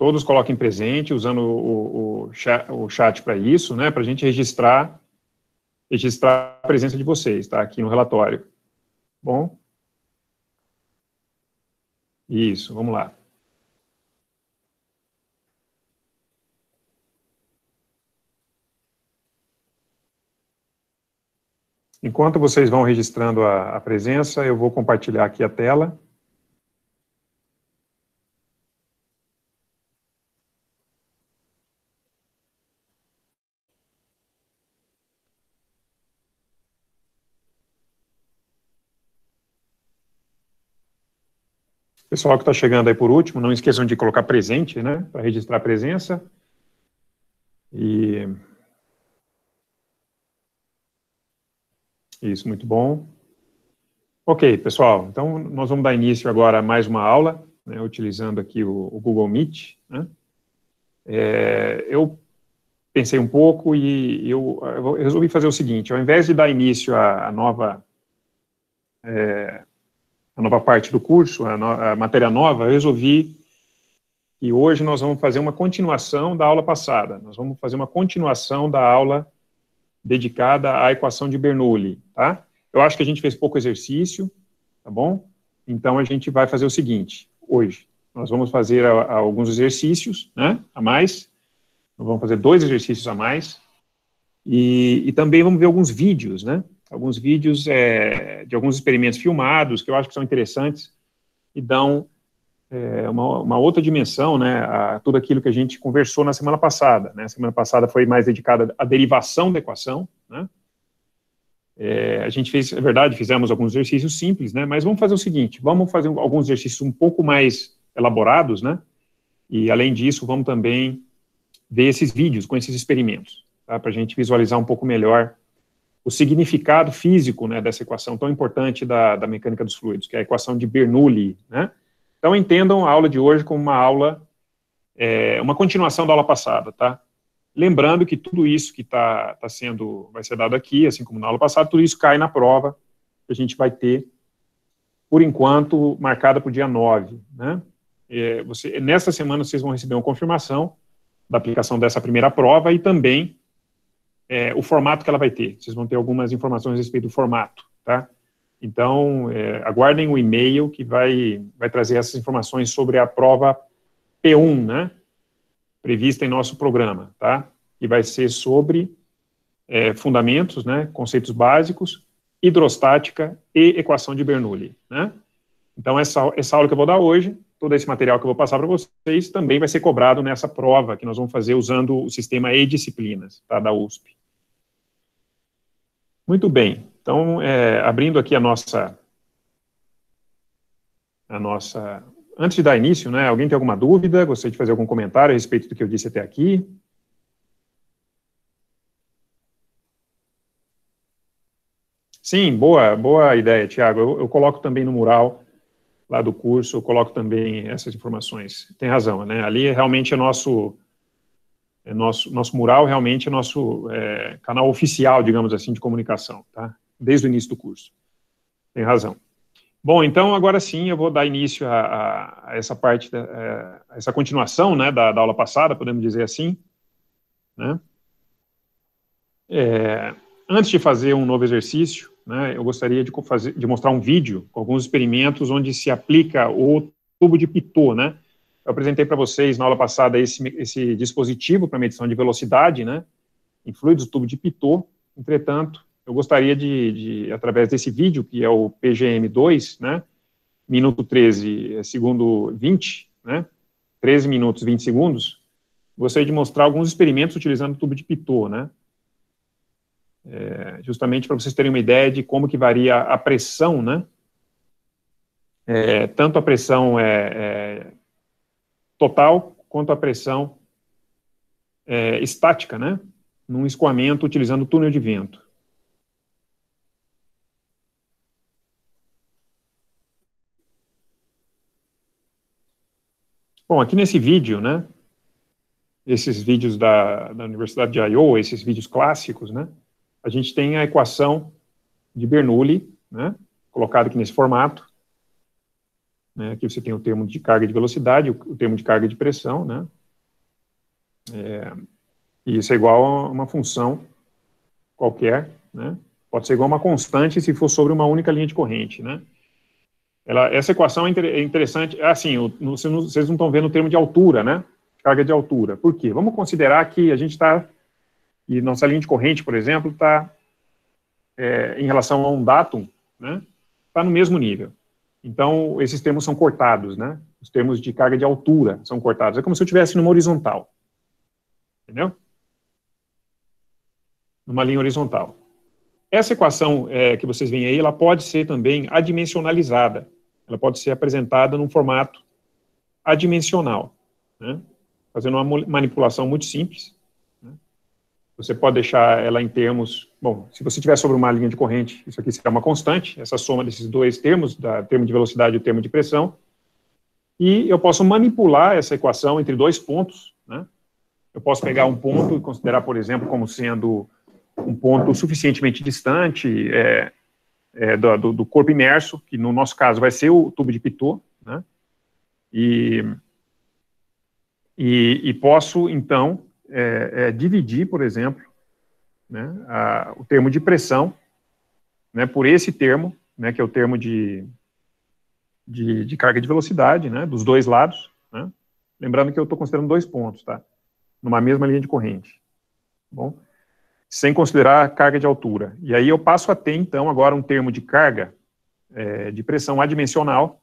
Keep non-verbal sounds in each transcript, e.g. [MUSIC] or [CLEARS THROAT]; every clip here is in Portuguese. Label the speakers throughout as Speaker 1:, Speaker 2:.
Speaker 1: todos coloquem presente, usando o, o, o chat para isso, né, para a gente registrar, registrar a presença de vocês, tá, aqui no relatório. Bom? Isso, vamos lá. Enquanto vocês vão registrando a, a presença, eu vou compartilhar aqui a tela. Pessoal que está chegando aí por último, não esqueçam de colocar presente, né? Para registrar a presença. E. Isso, muito bom. Ok, pessoal, então nós vamos dar início agora a mais uma aula, né, utilizando aqui o, o Google Meet. Né? É, eu pensei um pouco e eu, eu, resolvi fazer o seguinte, ao invés de dar início à, à nova é, a nova parte do curso, a, no, a matéria nova, eu resolvi e hoje nós vamos fazer uma continuação da aula passada. Nós vamos fazer uma continuação da aula dedicada à equação de Bernoulli, tá? Eu acho que a gente fez pouco exercício, tá bom? Então a gente vai fazer o seguinte, hoje nós vamos fazer a, a alguns exercícios, né, a mais. Nós vamos fazer dois exercícios a mais e, e também vamos ver alguns vídeos, né? alguns vídeos é, de alguns experimentos filmados que eu acho que são interessantes e dão é, uma, uma, outra dimensão, né, a tudo aquilo que a gente conversou na semana passada. Né? A semana passada foi mais dedicada à derivação da equação, né? É, a gente fez, é verdade, fizemos alguns exercícios simples, né? Mas vamos fazer o seguinte: vamos fazer alguns exercícios um pouco mais elaborados, né? E além disso, vamos também ver esses vídeos com esses experimentos, tá? Para a gente visualizar um pouco melhor o significado físico né, dessa equação tão importante da, da mecânica dos fluidos, que é a equação de Bernoulli. Né? Então entendam a aula de hoje como uma aula, é, uma continuação da aula passada, tá? Lembrando que tudo isso que está tá sendo, vai ser dado aqui, assim como na aula passada, tudo isso cai na prova que a gente vai ter, por enquanto, marcada para o dia 9. Né? É, você, nessa semana vocês vão receber uma confirmação da aplicação dessa primeira prova e também é, o formato que ela vai ter. Vocês vão ter algumas informações a respeito do formato, tá? Então, é, aguardem o e-mail que vai, vai trazer essas informações sobre a prova P1, né? Prevista em nosso programa, tá? Que vai ser sobre é, fundamentos, né? Conceitos básicos, hidrostática e equação de Bernoulli, né? Então, essa, essa aula que eu vou dar hoje, todo esse material que eu vou passar para vocês, também vai ser cobrado nessa prova que nós vamos fazer usando o sistema e disciplinas, tá? Da USP. Muito bem. Então, é, abrindo aqui a nossa, a nossa, antes de dar início, né? Alguém tem alguma dúvida? Gostaria de fazer algum comentário a respeito do que eu disse até aqui? Sim, boa, boa ideia, Tiago. Eu, eu, coloco também no mural lá do curso, eu coloco também essas informações. Tem razão, né? Ali realmente é nosso é nosso, nosso mural realmente é nosso é, canal oficial, digamos assim, de comunicação, tá? desde o início do curso. Tem razão. Bom, então agora sim eu vou dar início a, a essa parte, da, é, a essa continuação né, da, da, aula passada, podemos dizer assim. Né? É, antes de fazer um novo exercício, né, eu gostaria de, fazer, de mostrar um vídeo com alguns experimentos onde se aplica o tubo de Pitot, né? Eu apresentei para vocês na aula passada esse, esse dispositivo para medição de velocidade, né, em fluidos tubo de Pitot. Entretanto, eu gostaria de, de, através desse vídeo, que é o PGM2, né, minuto 13, eh, segundo 20, né, 13 minutos 20 segundos, gostaria de mostrar alguns experimentos utilizando o tubo de Pitot, né, é, justamente para vocês terem uma ideia de como que varia a pressão, né, é, tanto a pressão é, é total quanto à pressão é, estática, né? Num escoamento utilizando túnel de vento. Bom, aqui nesse vídeo, né? Esses vídeos da, da Universidade de Iowa, esses vídeos clássicos, né? A gente tem a equação de Bernoulli, né? Colocada aqui nesse formato. Né? Aqui você tem o termo de carga de velocidade, o termo de carga de pressão, né? É, e isso é igual a uma função qualquer, né? Pode ser igual a uma constante se for sobre uma única linha de corrente, né? Ela, essa equação é, é interessante, é assim, o, no, vocês não estão vendo o termo de altura, né? Carga de altura. Por quê? Vamos considerar que a gente está, e nossa linha de corrente, por exemplo, está, é, em relação a um datum, né? Está no mesmo nível. Então, esses termos são cortados, né? Os termos de carga de altura são cortados. É como se eu estivesse numa horizontal. Entendeu? Numa linha horizontal. Essa equação é, que vocês veem aí, ela pode ser também adimensionalizada. Ela pode ser apresentada num formato adimensional. Né? Fazendo uma manipulação muito simples. Você pode deixar ela em termos, bom, se você tiver sobre uma linha de corrente, isso aqui será uma constante, essa soma desses dois termos, da termo de velocidade e o termo de pressão, e eu posso manipular essa equação entre dois pontos, né? Eu posso pegar um ponto e considerar, por exemplo, como sendo um ponto suficientemente distante é, é, do, do, corpo imerso, que no nosso caso vai ser o tubo de Pitot, né? E, e, e posso, então, é, é, dividir, por exemplo, né, a, o termo de pressão né, por esse termo, né, que é o termo de, de, de carga de velocidade, né, dos dois lados. Né? Lembrando que eu estou considerando dois pontos, tá? Numa mesma linha de corrente. Tá bom, sem considerar a carga de altura. E aí eu passo a ter, então, agora um termo de carga é, de pressão adimensional.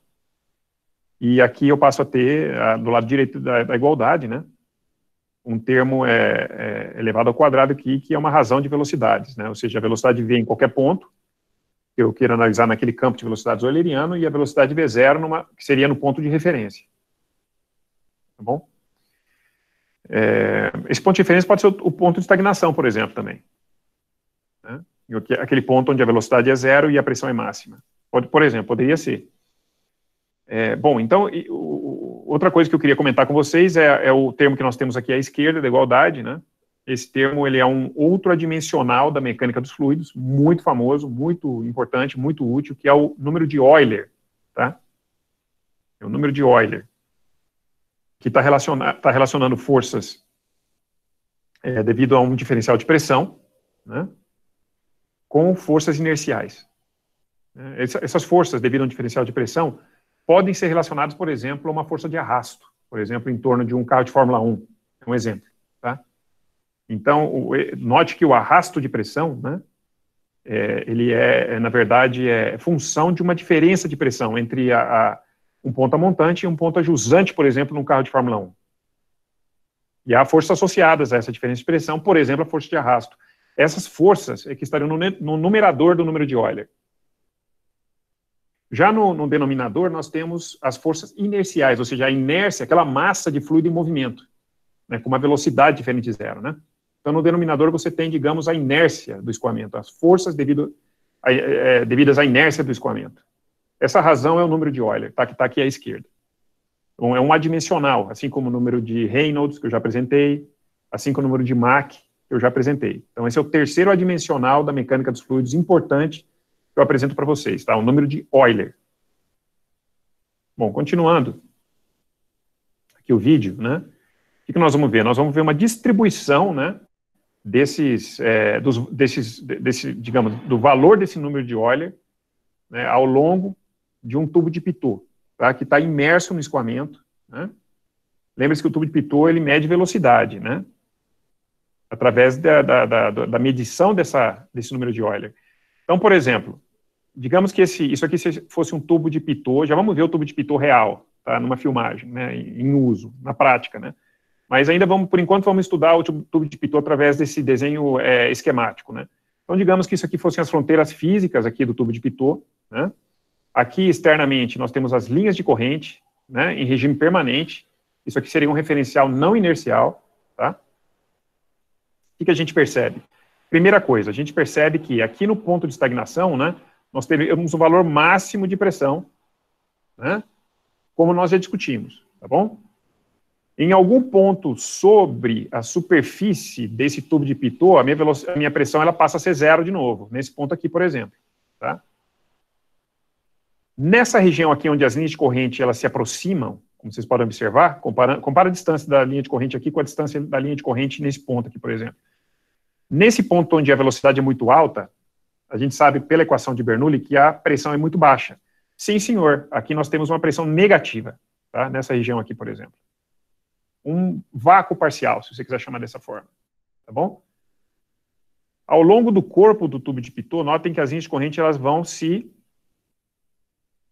Speaker 1: E aqui eu passo a ter, a, do lado direito da, da igualdade, né? um termo é, é, elevado ao quadrado aqui, que é uma razão de velocidades, né? ou seja, a velocidade v em qualquer ponto, que eu queira analisar naquele campo de velocidades euleriano, e a velocidade v0, numa, que seria no ponto de referência. Tá bom? É, esse ponto de referência pode ser o, ponto de estagnação, por exemplo, também. Né? Aquele ponto onde a velocidade é zero e a pressão é máxima. Pode, por exemplo, poderia ser. É, bom, então, o, outra coisa que eu queria comentar com vocês é, é, o termo que nós temos aqui à esquerda, da igualdade, né? Esse termo, ele é um outro adimensional da mecânica dos fluidos, muito famoso, muito importante, muito útil, que é o número de Euler, tá? É o número de Euler, que está relaciona tá relacionando forças é, devido a um diferencial de pressão, né? Com forças inerciais. Né? Essas forças, devido a um diferencial de pressão, podem ser relacionados, por exemplo, a uma força de arrasto, por exemplo, em torno de um carro de Fórmula 1, é um exemplo. Tá? Então, o, note que o arrasto de pressão, né, é, ele é, é, na verdade, é função de uma diferença de pressão entre a, a um ponto montante e um ponto jusante, por exemplo, num carro de Fórmula 1. E há forças associadas a essa diferença de pressão, por exemplo, a força de arrasto. Essas forças é que estariam no, no numerador do número de Euler. Já no, no, denominador, nós temos as forças inerciais, ou seja, a inércia, aquela massa de fluido em movimento, né, com uma velocidade diferente de zero. Né? Então, no denominador, você tem, digamos, a inércia do escoamento, as forças devido a, é, devidas à inércia do escoamento. Essa razão é o número de Euler, tá, que está aqui à esquerda. Então, é um adimensional, assim como o número de Reynolds, que eu já apresentei, assim como o número de Mach, que eu já apresentei. Então, esse é o terceiro adimensional da mecânica dos fluidos importante eu apresento para vocês, tá? O número de Euler. Bom, continuando aqui o vídeo, né? O que nós vamos ver? Nós vamos ver uma distribuição, né? Desses, é, dos, desses, desse, digamos, do valor desse número de Euler né, ao longo de um tubo de Pitot, tá? Que está imerso no escoamento, né? Lembre-se que o tubo de Pitot, ele mede velocidade, né? Através da, da, da, da medição dessa, desse número de Euler. Então, por exemplo, digamos que esse, isso aqui fosse um tubo de pitô, já vamos ver o tubo de pitô real, tá? numa filmagem, né? em, uso, na prática, né? Mas ainda vamos, por enquanto, vamos estudar o tubo de pitô através desse desenho é, esquemático, né? Então, digamos que isso aqui fossem as fronteiras físicas aqui do tubo de pitô, né? Aqui, externamente, nós temos as linhas de corrente, né, em regime permanente. Isso aqui seria um referencial não inercial, tá? O que, que a gente percebe? Primeira coisa, a gente percebe que aqui no ponto de estagnação, né, nós teremos o um valor máximo de pressão, né? como nós já discutimos, tá bom? Em algum ponto sobre a superfície desse tubo de Pitot, a minha, a minha pressão ela passa a ser zero de novo, nesse ponto aqui, por exemplo. Tá? Nessa região aqui, onde as linhas de corrente elas se aproximam, como vocês podem observar, compara a distância da linha de corrente aqui com a distância da linha de corrente nesse ponto aqui, por exemplo. Nesse ponto onde a velocidade é muito alta, a gente sabe pela equação de Bernoulli que a pressão é muito baixa. Sim, senhor, aqui nós temos uma pressão negativa, tá? nessa região aqui, por exemplo. Um vácuo parcial, se você quiser chamar dessa forma. Tá bom? Ao longo do corpo do tubo de Pitot, notem que as linhas de corrente elas vão se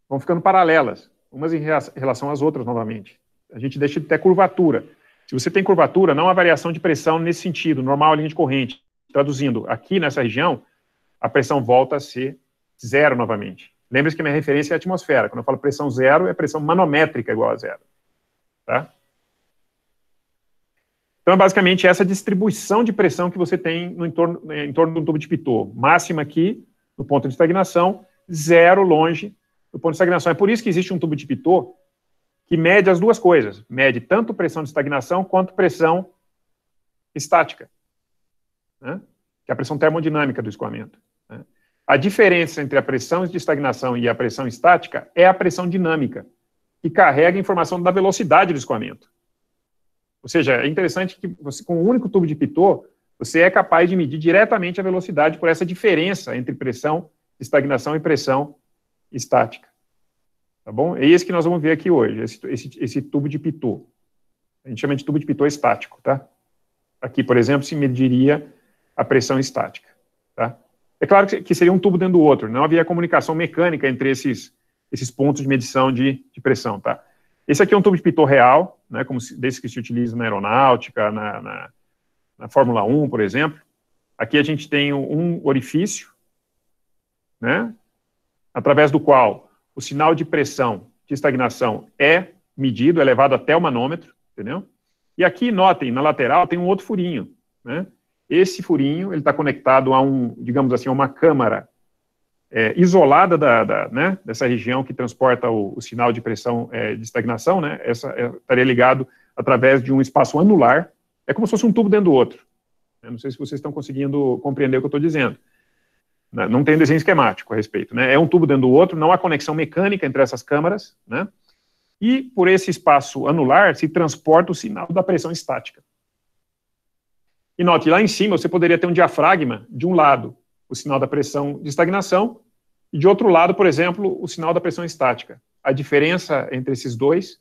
Speaker 1: vão ficando paralelas, umas em relação às outras novamente. A gente deixa de ter curvatura. Se você tem curvatura, não há variação de pressão nesse sentido, normal a linha de corrente. Traduzindo, aqui nessa região, a pressão volta a ser zero novamente. Lembre-se que minha referência é a atmosfera. Quando eu falo pressão zero, é pressão manométrica igual a zero. Tá? Então, é basicamente essa distribuição de pressão que você tem no entorno, né, em torno do tubo de Pitot. Máxima aqui, no ponto de estagnação, zero longe do ponto de estagnação. É por isso que existe um tubo de Pitot que mede as duas coisas. Mede tanto pressão de estagnação quanto pressão estática, né? que é a pressão termodinâmica do escoamento. A diferença entre a pressão de estagnação e a pressão estática é a pressão dinâmica, que carrega a informação da velocidade do escoamento. Ou seja, é interessante que você, com um único tubo de Pitot, você é capaz de medir diretamente a velocidade por essa diferença entre pressão, de estagnação e pressão estática. Tá bom? É esse que nós vamos ver aqui hoje, esse, esse, esse tubo de Pitot. A gente chama de tubo de Pitot estático, tá? Aqui, por exemplo, se mediria a pressão estática, tá? É claro que seria um tubo dentro do outro, não havia comunicação mecânica entre esses, esses pontos de medição de, de pressão, tá? Esse aqui é um tubo de pitot real, né, como se, desse que se utiliza na aeronáutica, na, na, na, Fórmula 1, por exemplo. Aqui a gente tem um orifício, né, através do qual o sinal de pressão de estagnação é medido, é levado até o manômetro, entendeu? E aqui, notem, na lateral tem um outro furinho, né? Esse furinho ele está conectado a um, digamos assim, a uma câmara é, isolada da, da né, dessa região que transporta o, o sinal de pressão é, de estagnação, né, essa é, estaria ligado através de um espaço anular. É como se fosse um tubo dentro do outro. Eu não sei se vocês estão conseguindo compreender o que eu estou dizendo. Né, não tem desenho esquemático a respeito. Né? É um tubo dentro do outro, não há conexão mecânica entre essas câmaras, né? e por esse espaço anular se transporta o sinal da pressão estática. E note, lá em cima você poderia ter um diafragma, de um lado, o sinal da pressão de estagnação, e de outro lado, por exemplo, o sinal da pressão estática. A diferença entre esses dois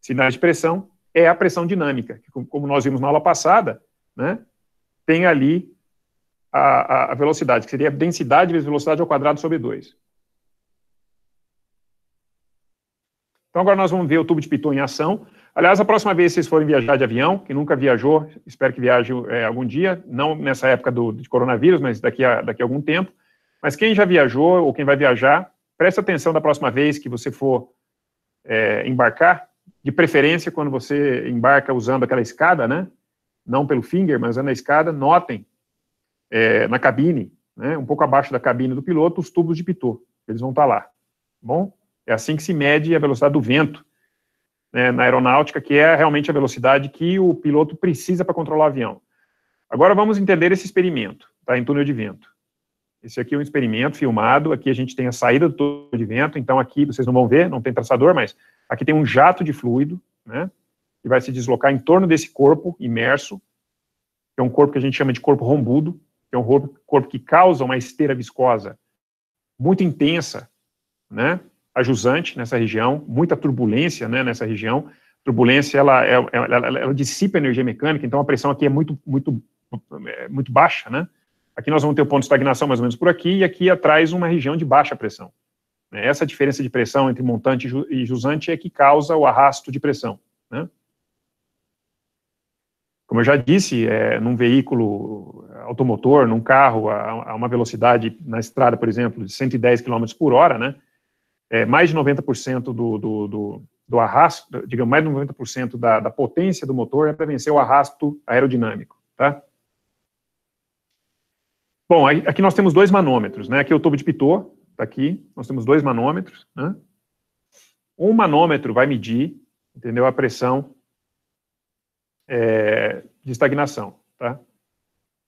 Speaker 1: sinais de pressão é a pressão dinâmica, que, como nós vimos na aula passada, né, tem ali a, a, velocidade, que seria a densidade vezes velocidade ao quadrado sobre 2. Então agora nós vamos ver o tubo de Pitot em ação. Aliás, a próxima vez que vocês forem viajar de avião, que nunca viajou, espero que viaje é, algum dia, não nessa época do, de coronavírus, mas daqui a, daqui a algum tempo. Mas quem já viajou ou quem vai viajar, preste atenção da próxima vez que você for é, embarcar, de preferência quando você embarca usando aquela escada, né? Não pelo finger, mas usando a escada, notem é, na cabine, né, um pouco abaixo da cabine do piloto, os tubos de pitot, Eles vão estar tá lá. Tá bom, é assim que se mede a velocidade do vento né, na aeronáutica, que é realmente a velocidade que o piloto precisa para controlar o avião. Agora vamos entender esse experimento, tá, em túnel de vento. Esse aqui é um experimento filmado, aqui a gente tem a saída do túnel de vento, então aqui vocês não vão ver, não tem traçador, mas aqui tem um jato de fluido, né, que vai se deslocar em torno desse corpo imerso, que é um corpo que a gente chama de corpo rombudo, que é um corpo que causa uma esteira viscosa muito intensa, né, jusante nessa região, muita turbulência né, nessa região. Turbulência, ela, é, é, ela, ela, ela, dissipa energia mecânica, então a pressão aqui é muito, muito, é, muito baixa, né? Aqui nós vamos ter o um ponto de estagnação mais ou menos por aqui, e aqui atrás uma região de baixa pressão. Essa diferença de pressão entre montante e jusante é que causa o arrasto de pressão. Né? Como eu já disse, é, num veículo automotor, num carro, a, a, uma velocidade na estrada, por exemplo, de 110 km por hora, né, é, mais de 90% do, do, do, do, arrasto, digamos, mais de 90% da, da potência do motor é para vencer o arrasto aerodinâmico, tá? Bom, aqui nós temos dois manômetros, né? Aqui é o tubo de Pitot, tá aqui, nós temos dois manômetros, né? Um manômetro vai medir, entendeu, a pressão é, de estagnação, tá?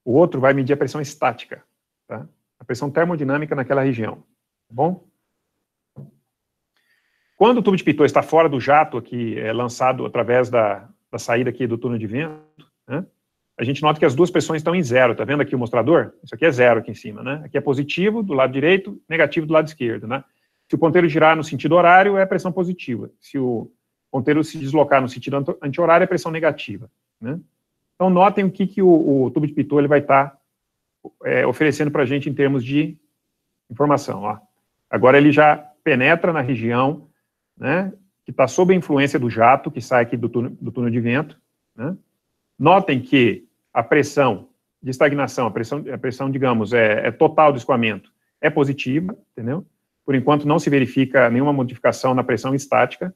Speaker 1: O outro vai medir a pressão estática, tá? A pressão termodinâmica naquela região, tá bom? Quando o tubo de pitot está fora do jato, que é lançado através da, da saída aqui do túnel de vento, né, a gente nota que as duas pressões estão em zero. Está vendo aqui o mostrador? Isso aqui é zero aqui em cima. Né? Aqui é positivo do lado direito, negativo do lado esquerdo. Né? Se o ponteiro girar no sentido horário, é pressão positiva. Se o ponteiro se deslocar no sentido anti-horário, é pressão negativa. Né? Então, notem o que, que o, o tubo de pitot ele vai estar tá, é, oferecendo para a gente em termos de informação. Ó. Agora ele já penetra na região né, que está sob a influência do jato que sai aqui do túnel, do túnel de vento. Né. Notem que a pressão de estagnação, a pressão, a pressão digamos, é, é total do escoamento, é positiva, entendeu? Por enquanto não se verifica nenhuma modificação na pressão estática,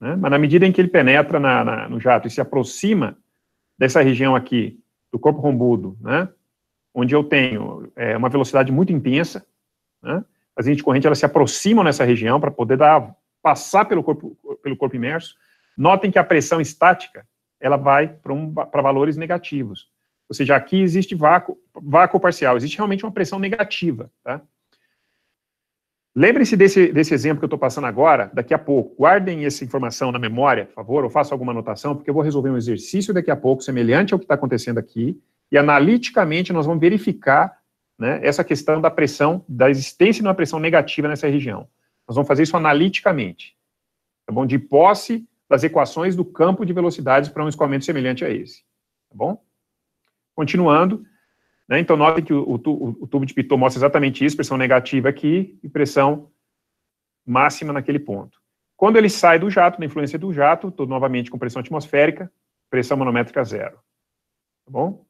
Speaker 1: né, mas na medida em que ele penetra na, na, no jato e se aproxima dessa região aqui, do corpo rombudo, né, onde eu tenho é, uma velocidade muito intensa, né, as linhas de corrente elas se aproximam nessa região para poder dar passar pelo corpo, pelo corpo imerso, notem que a pressão estática ela vai para um, valores negativos. Ou seja, aqui existe vácuo, vácuo parcial, existe realmente uma pressão negativa. Tá? Lembrem-se desse, desse exemplo que eu estou passando agora, daqui a pouco. Guardem essa informação na memória, por favor, ou façam alguma anotação, porque eu vou resolver um exercício daqui a pouco, semelhante ao que está acontecendo aqui, e analiticamente nós vamos verificar né, essa questão da pressão, da existência de uma pressão negativa nessa região. Nós vamos fazer isso analiticamente, tá bom? De posse das equações do campo de velocidades para um escoamento semelhante a esse, tá bom? Continuando, né, então note que o, o, o tubo de Pitot mostra exatamente isso, pressão negativa aqui e pressão máxima naquele ponto. Quando ele sai do jato, na influência do jato, estou novamente com pressão atmosférica, pressão manométrica zero. Tá bom?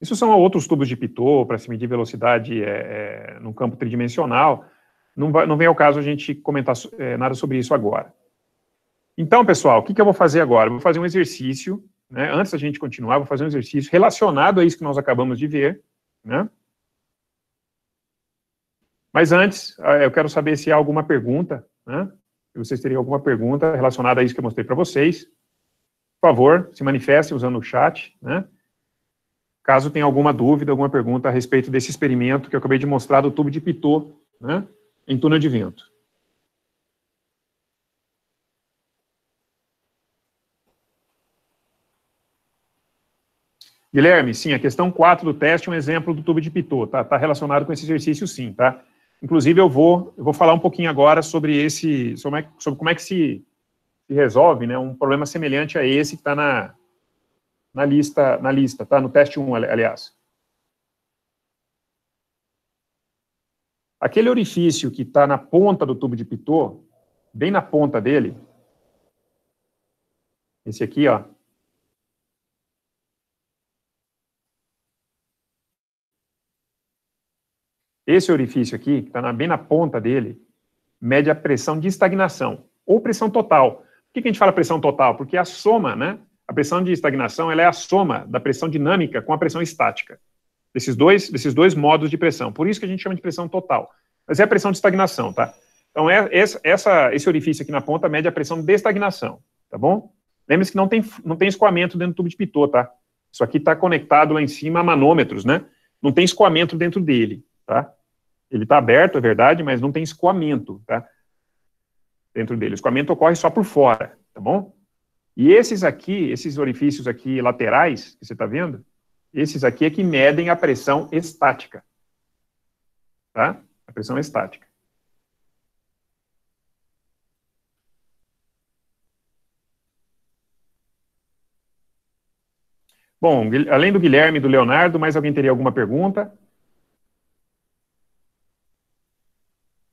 Speaker 1: Isso são outros tubos de Pitot para se medir velocidade é, é, no campo tridimensional. Não, vai, não vem ao caso a gente comentar é, nada sobre isso agora. Então, pessoal, o que, que eu vou fazer agora? vou fazer um exercício, né, antes da gente continuar, vou fazer um exercício relacionado a isso que nós acabamos de ver. Né? Mas antes, ah, eu quero saber se há alguma pergunta, né? se vocês teriam alguma pergunta relacionada a isso que eu mostrei para vocês. Por favor, se manifestem usando o chat, né? caso tenha alguma dúvida, alguma pergunta a respeito desse experimento que eu acabei de mostrar do tubo de Pitot, né, em túnel de vento. Guilherme, sim, a questão 4 do teste é um exemplo do tubo de Pitot, tá, tá relacionado com esse exercício sim, tá? Inclusive eu vou, eu vou falar um pouquinho agora sobre esse, sobre, é, sobre como é que se, se resolve, né, um problema semelhante a esse que está na, na lista, na lista, tá? No teste 1, aliás. Aquele orifício que está na ponta do tubo de Pitot, bem na ponta dele, esse aqui, ó. Esse orifício aqui, que está bem na ponta dele, mede a pressão de estagnação, ou pressão total. Por que, que a gente fala pressão total? Porque a soma, né? A pressão de estagnação é a soma da pressão dinâmica com a pressão estática, desses dois, desses dois modos de pressão. Por isso que a gente chama de pressão total. Mas é a pressão de estagnação, tá? Então, é, essa, esse orifício aqui na ponta mede a pressão de estagnação, tá bom? Lembre-se que não tem, não tem escoamento dentro do tubo de Pitot, tá? Isso aqui está conectado lá em cima a manômetros, né? Não tem escoamento dentro dele, tá? Ele está aberto, é verdade, mas não tem escoamento, tá? Dentro dele. O escoamento ocorre só por fora, tá bom? E esses aqui, esses orifícios aqui laterais, que você está vendo, esses aqui é que medem a pressão estática. Tá? A pressão estática. Bom, além do Guilherme e do Leonardo, mais alguém teria alguma pergunta?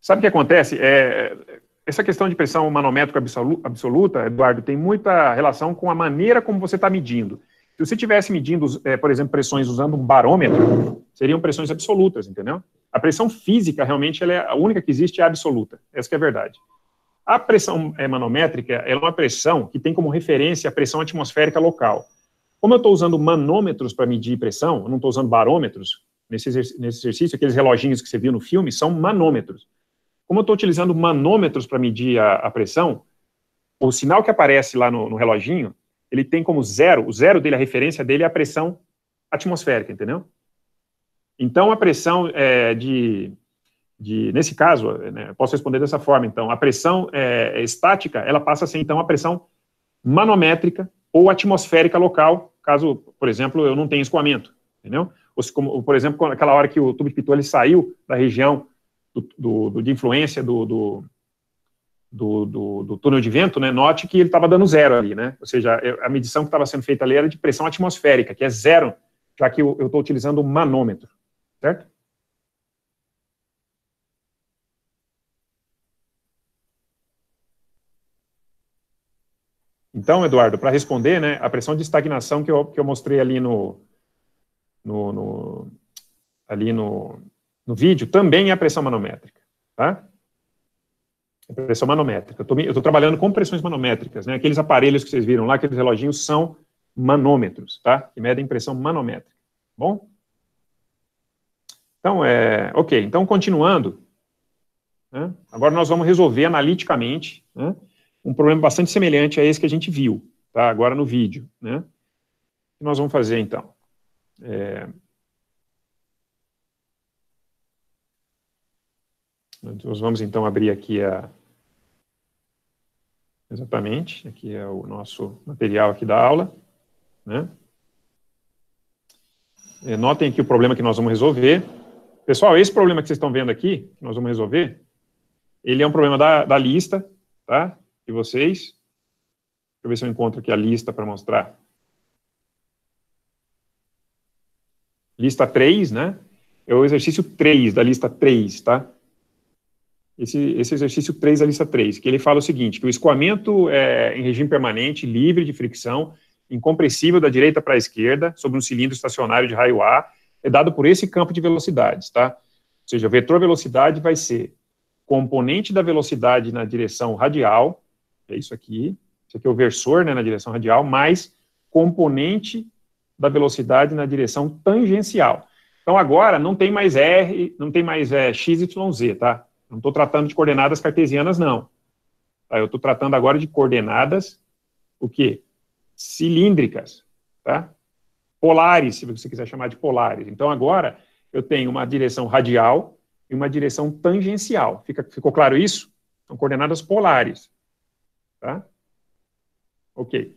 Speaker 1: Sabe o que acontece? É, essa questão de pressão manométrica absoluta, Eduardo, tem muita relação com a maneira como você está medindo. Se você estivesse medindo, é, por exemplo, pressões usando um barômetro, seriam pressões absolutas, entendeu? A pressão física, realmente, ela é a única que existe é absoluta. Essa é a verdade. A pressão é, manométrica é uma pressão que tem como referência a pressão atmosférica local. Como eu estou usando manômetros para medir pressão, eu não estou usando barômetros, nesse, exercício, aqueles reloginhos que você viu no filme, são manômetros. Como eu estou utilizando manômetros para medir a, a, pressão, o sinal que aparece lá no, no, reloginho, ele tem como zero, o zero dele, a referência dele é a pressão atmosférica, entendeu? Então, a pressão é, de, de, nesse caso, é, né, posso responder dessa forma, então, a pressão é, é, estática, ela passa a ser, então, a pressão manométrica ou atmosférica local, caso, por exemplo, eu não tenha escoamento, entendeu? Ou, se, como, por exemplo, aquela hora que o tubo de pitot ele saiu da região do, do, de influência do, do, do, do, túnel de vento, né, note que ele estava dando zero ali, né? Ou seja, é, a medição que estava sendo feita ali era de pressão atmosférica, que é zero, já que eu estou utilizando um manômetro, certo? Então, Eduardo, para responder, né, a pressão de estagnação que eu, que eu mostrei ali no, no, no ali no, no vídeo também é a pressão manométrica, tá? É pressão manométrica. Eu estou trabalhando com pressões manométricas, né? Aqueles aparelhos que vocês viram lá, aqueles reloginhos são manômetros, tá? Que medem pressão manométrica, tá bom? Então, é, ok, então continuando, né? agora nós vamos resolver analiticamente né? um problema bastante semelhante a esse que a gente viu, tá? Agora no vídeo,
Speaker 2: né? O
Speaker 1: que nós vamos fazer, então? É, Nós vamos então abrir aqui a exatamente, aqui é o nosso material aqui da aula, né? É, notem aqui o problema que nós vamos resolver. Pessoal, esse problema que vocês estão vendo aqui, que nós vamos resolver, ele é um problema da, da lista, tá? De vocês. Deixa eu ver se eu encontro aqui a lista para mostrar. Lista 3, né? É o exercício 3 da lista 3, tá? esse, esse exercício 3 da lista 3, que ele fala o seguinte, que o escoamento é, em regime permanente, livre de fricção, incompressível da direita para a esquerda, sobre um cilindro estacionário de raio A, é dado por esse campo de velocidades, tá? Ou seja, o vetor velocidade vai ser componente da velocidade na direção radial, é isso aqui, isso aqui é o versor né, na direção radial, mais componente da velocidade na direção tangencial. Então agora não tem mais R, não tem mais é, XYZ, tá? Não estou tratando de coordenadas cartesianas, não. Tá? Eu estou tratando agora de coordenadas, o quê? Cilíndricas, tá? Polares, se você quiser chamar de polares. Então, agora, eu tenho uma direção radial e uma direção tangencial. Fica, ficou claro isso? São coordenadas polares, tá? Ok.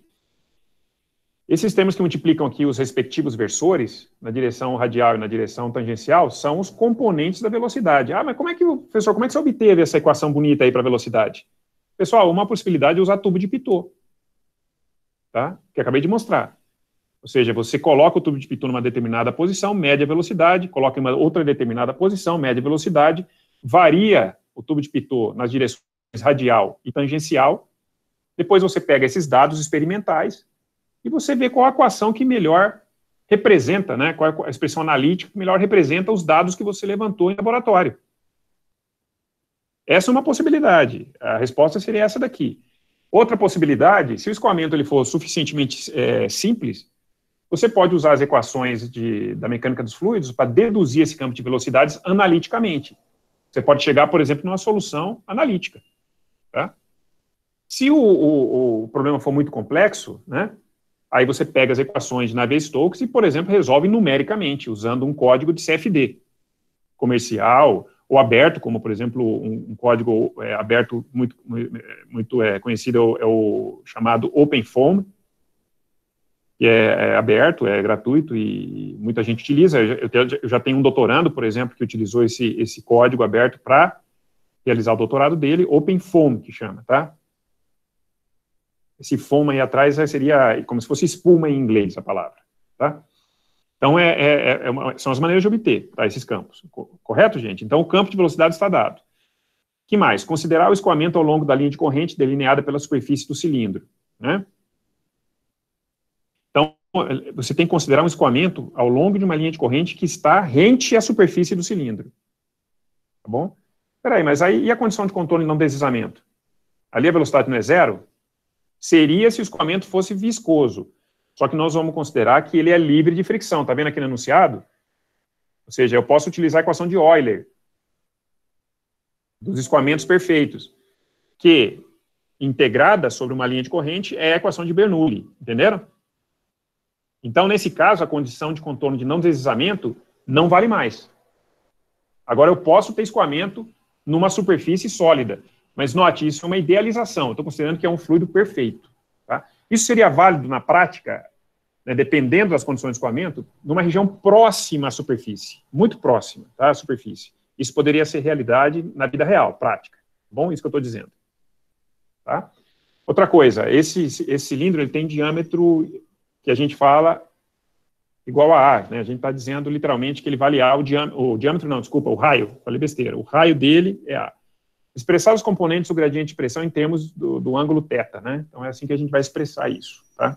Speaker 1: Esses termos que multiplicam aqui os respectivos versores, na direção radial e na direção tangencial, são os componentes da velocidade. Ah, mas como é que, professor, como é que você obteve essa equação bonita aí para velocidade? Pessoal, uma possibilidade é usar tubo de Pitot, tá? que acabei de mostrar. Ou seja, você coloca o tubo de Pitot numa determinada posição, mede a velocidade, coloca em uma outra determinada posição, mede a velocidade, varia o tubo de Pitot nas direções radial e tangencial, depois você pega esses dados experimentais, e você vê qual a equação que melhor representa, né, qual a expressão analítica que melhor representa os dados que você levantou em laboratório. Essa é uma possibilidade. A resposta seria essa daqui. Outra possibilidade, se o escoamento ele for suficientemente é, simples, você pode usar as equações de, da mecânica dos fluidos para deduzir esse campo de velocidades analiticamente. Você pode chegar, por exemplo, numa solução analítica. Tá? Se o, o, o problema for muito complexo, né, Aí você pega as equações de Navier-Stokes e, por exemplo, resolve numericamente, usando um código de CFD comercial ou aberto, como, por exemplo, um, um código é, aberto muito, muito é, conhecido é o, é o chamado OpenFOAM, que é, é, aberto, é gratuito e muita gente utiliza. Eu, eu, já tenho um doutorando, por exemplo, que utilizou esse, esse código aberto para realizar o doutorado dele, OpenFOAM, que chama, tá? esse foma aí atrás seria como se fosse espuma em inglês a palavra, tá? Então, é, é, é, é uma, são as maneiras de obter tá, esses campos, correto, gente? Então, o campo de velocidade está dado. que mais? Considerar o escoamento ao longo da linha de corrente delineada pela superfície do cilindro, né? Então, você tem que considerar um escoamento ao longo de uma linha de corrente que está rente à superfície do cilindro, tá bom? Peraí, mas aí, e a condição de contorno e não deslizamento? Ali a velocidade não é zero? seria se o escoamento fosse viscoso. Só que nós vamos considerar que ele é livre de fricção. Está vendo aqui no enunciado? Ou seja, eu posso utilizar a equação de Euler dos escoamentos perfeitos, que, integrada sobre uma linha de corrente, é a equação de Bernoulli. Entenderam? Então, nesse caso, a condição de contorno de não deslizamento não vale mais. Agora, eu posso ter escoamento numa superfície sólida. Mas note, isso é uma idealização. Estou considerando que é um fluido perfeito. Tá? Isso seria válido na prática, né, dependendo das condições de escoamento, numa região próxima à superfície, muito próxima tá, à superfície. Isso poderia ser realidade na vida real, prática. Tá bom, isso que eu estou dizendo. Tá? Outra coisa, esse, esse cilindro ele tem diâmetro que a gente fala igual a A. Né? A gente está dizendo literalmente que ele vale A, o, diâmetro, o diâmetro não, desculpa, o raio, falei besteira, o raio dele é A expressar os componentes do gradiente de pressão em termos do, do ângulo θ, né? Então é assim que a gente vai expressar isso, tá?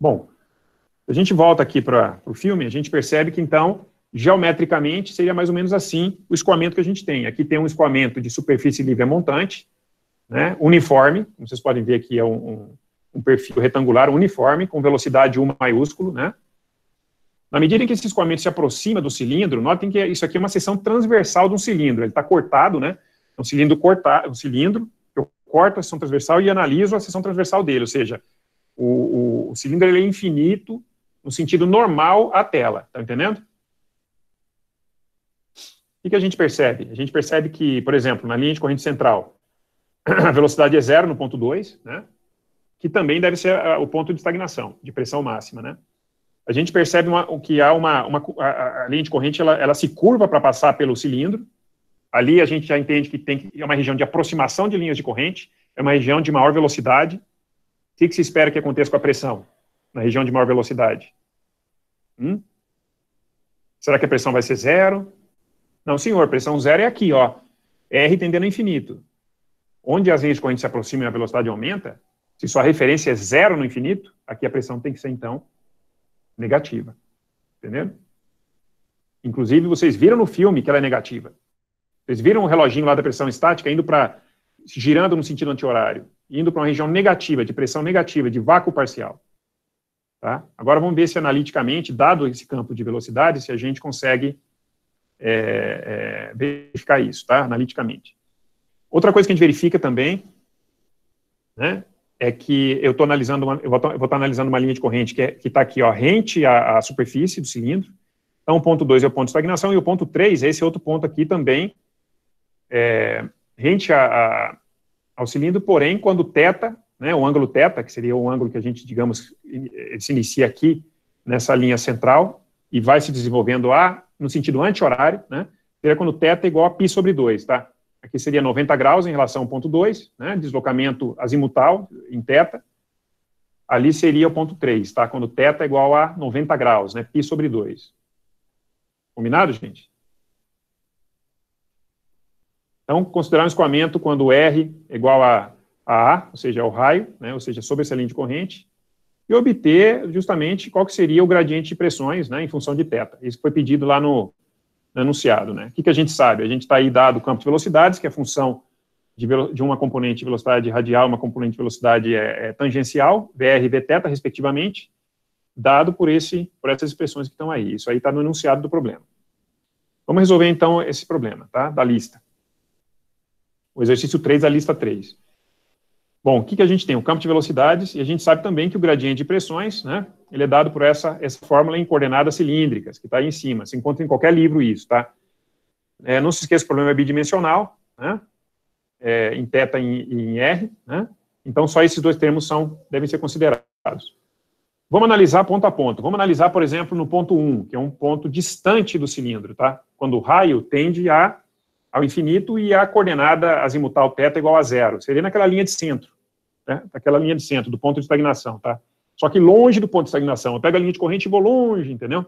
Speaker 1: Bom, a gente volta aqui para o filme, a gente percebe que, então, geometricamente, seria mais ou menos assim o escoamento que a gente tem. Aqui tem um escoamento de superfície livre montante, né, uniforme, como vocês podem ver aqui é um, um, um perfil retangular uniforme, com velocidade U maiúsculo, né, na medida em que esse escoamento se aproxima do cilindro, notem que isso aqui é uma seção transversal de um cilindro, ele está cortado, né? É um cilindro cortado, um cilindro, eu corto a seção transversal e analiso a seção transversal dele, ou seja, o, o, o cilindro é infinito no sentido normal à tela, tá entendendo? O que a gente percebe? A gente percebe que, por exemplo, na linha de corrente central, [CLEARS THROAT] a velocidade é zero no ponto 2, né? Que também deve ser ah, o ponto de estagnação, de pressão máxima, né? a gente percebe uma, que há uma, uma a, a linha de corrente ela, ela se curva para passar pelo cilindro. Ali a gente já entende que tem que, é uma região de aproximação de linhas de corrente, é uma região de maior velocidade. O que, que se espera que aconteça com a pressão na região de maior velocidade? Hum? Será que a pressão vai ser zero? Não, senhor, pressão zero é aqui, ó. R tendendo a infinito. Onde as linhas de corrente se aproximam e a velocidade aumenta, se sua referência é zero no infinito, aqui a pressão tem que ser, então, negativa. entendeu? Inclusive, vocês viram no filme que ela é negativa. Vocês viram o reloginho lá da pressão estática indo para. girando no sentido anti-horário, indo para uma região negativa, de pressão negativa, de vácuo parcial. Tá? Agora vamos ver se analiticamente, dado esse campo de velocidade, se a gente consegue é, é, verificar isso, tá? analiticamente. Outra coisa que a gente verifica também, né? é que eu estou analisando, uma, eu vou estar tá analisando uma linha de corrente que é, está aqui, ó, rente à, à, superfície do cilindro. Então, é o ponto 2 é o ponto de estagnação, e o ponto 3 é esse outro ponto aqui também, é, rente a, a, ao cilindro, porém, quando θ, né, o ângulo θ, que seria o ângulo que a gente, digamos, eh, se inicia aqui nessa linha central e vai se desenvolvendo A no sentido anti-horário, né, seria quando θ é igual a π sobre 2, tá? aqui seria 90 graus em relação ao ponto 2, né, deslocamento azimutal em θ, ali seria o ponto 3, tá? Quando θ é igual a 90 graus, né, π sobre 2. Combinado, gente? Então, considerar um escoamento quando R é igual a, a ou seja, ao é raio, né, ou seja, sobre essa linha de corrente, e obter justamente qual que seria o gradiente de pressões né, em função de θ. Isso foi pedido lá no, anunciado. Né? O que, que a gente sabe? A gente está aí dado o campo de velocidades, que é a função de, de, uma componente de velocidade radial, uma componente de velocidade é, é, tangencial, VR e Vθ, respectivamente, dado por, esse, por essas expressões que estão aí. Isso aí está no enunciado do problema. Vamos resolver, então, esse problema, tá? Da lista. O exercício 3 da lista 3. Bom, o que, que a gente tem? O campo de velocidades, e a gente sabe também que o gradiente de pressões, né, ele é dado por essa, essa fórmula em coordenadas cilíndricas, que está aí em cima. Se encontra em qualquer livro isso, tá? É, não se esqueça, o problema é bidimensional, né? É, em θ e em R, né? Então, só esses dois termos são, devem ser considerados. Vamos analisar ponto a ponto. Vamos analisar, por exemplo, no ponto 1, que é um ponto distante do cilindro, tá? Quando o raio tende a, ao infinito e a coordenada azimutal θ é igual a zero. Seria naquela linha de centro né, tá aquela linha de centro, do ponto de estagnação, tá? Só que longe do ponto de estagnação. Eu pego a linha de corrente e vou longe, entendeu? O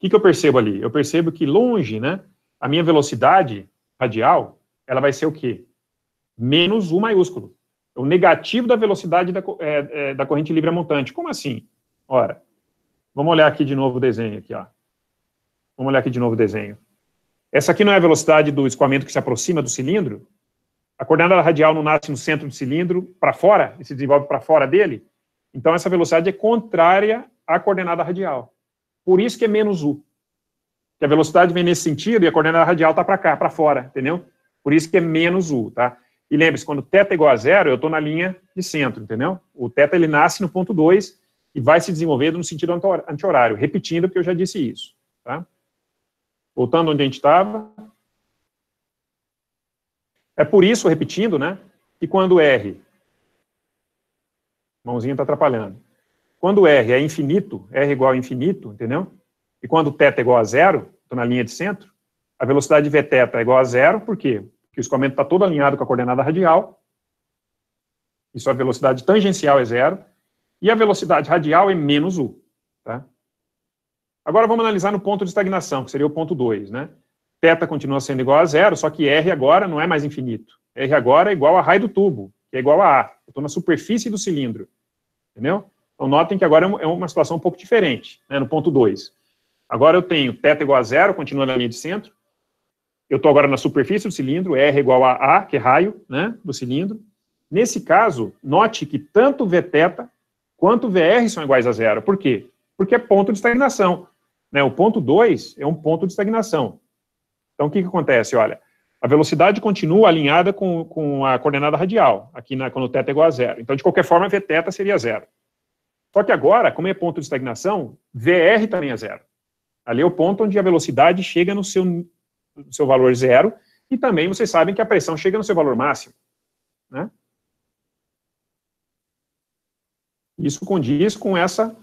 Speaker 1: que, que eu percebo ali? Eu percebo que longe, né, a minha velocidade radial, ela vai ser o quê? Menos U maiúsculo. O negativo da velocidade da, é, é, da corrente livre montante. Como assim? Ora, vamos olhar aqui de novo o desenho aqui, ó. Vamos olhar aqui de novo o desenho. Essa aqui não é a velocidade do escoamento que se aproxima do cilindro? A coordenada radial não nasce no centro do cilindro, para fora, e se desenvolve para fora dele. Então, essa velocidade é contrária à coordenada radial. Por isso que é menos u. Que a velocidade vem nesse sentido e a coordenada radial está para cá, para fora, entendeu? Por isso que é menos u, tá? E lembre-se, quando θ é igual a zero, eu estou na linha de centro, entendeu? O θ ele nasce no ponto 2 e vai se desenvolvendo no sentido anti-horário. Repetindo, que eu já disse isso, tá? Voltando onde a gente estava, é por isso, repetindo, né, que quando R, mãozinha está atrapalhando, quando R é infinito, R é igual a infinito, entendeu? E quando θ é igual a zero, estou na linha de centro, a velocidade vθ é igual a zero, por quê? Porque o escoamento está todo alinhado com a coordenada radial, e sua velocidade tangencial é zero, e a velocidade radial é menos u. Tá? Agora vamos analisar no ponto de estagnação, que seria o ponto 2. Né? Teta continua sendo igual a zero, só que R agora não é mais infinito. R agora é igual a raio do tubo, que é igual a A. Eu estou na superfície do cilindro. Entendeu? Então, notem que agora é, é uma situação um pouco diferente, né, no ponto 2. Agora eu tenho θ igual a zero, continua na linha de centro. Eu estou agora na superfície do cilindro, R igual a A, que é raio né, do cilindro. Nesse caso, note que tanto Vθ quanto Vr são iguais a zero. Por quê? Porque é ponto de estagnação. Né? O ponto 2 é um ponto de estagnação. Então, o que, que acontece? Olha, a velocidade continua alinhada com, com a coordenada radial, aqui na, quando θ é igual a zero. Então, de qualquer forma, Vθ seria zero. Só que agora, como é ponto de estagnação, VR também é zero. Ali é o ponto onde a velocidade chega no seu, no seu valor zero, e também vocês sabem que a pressão chega no seu valor máximo. Né? Isso condiz com essa,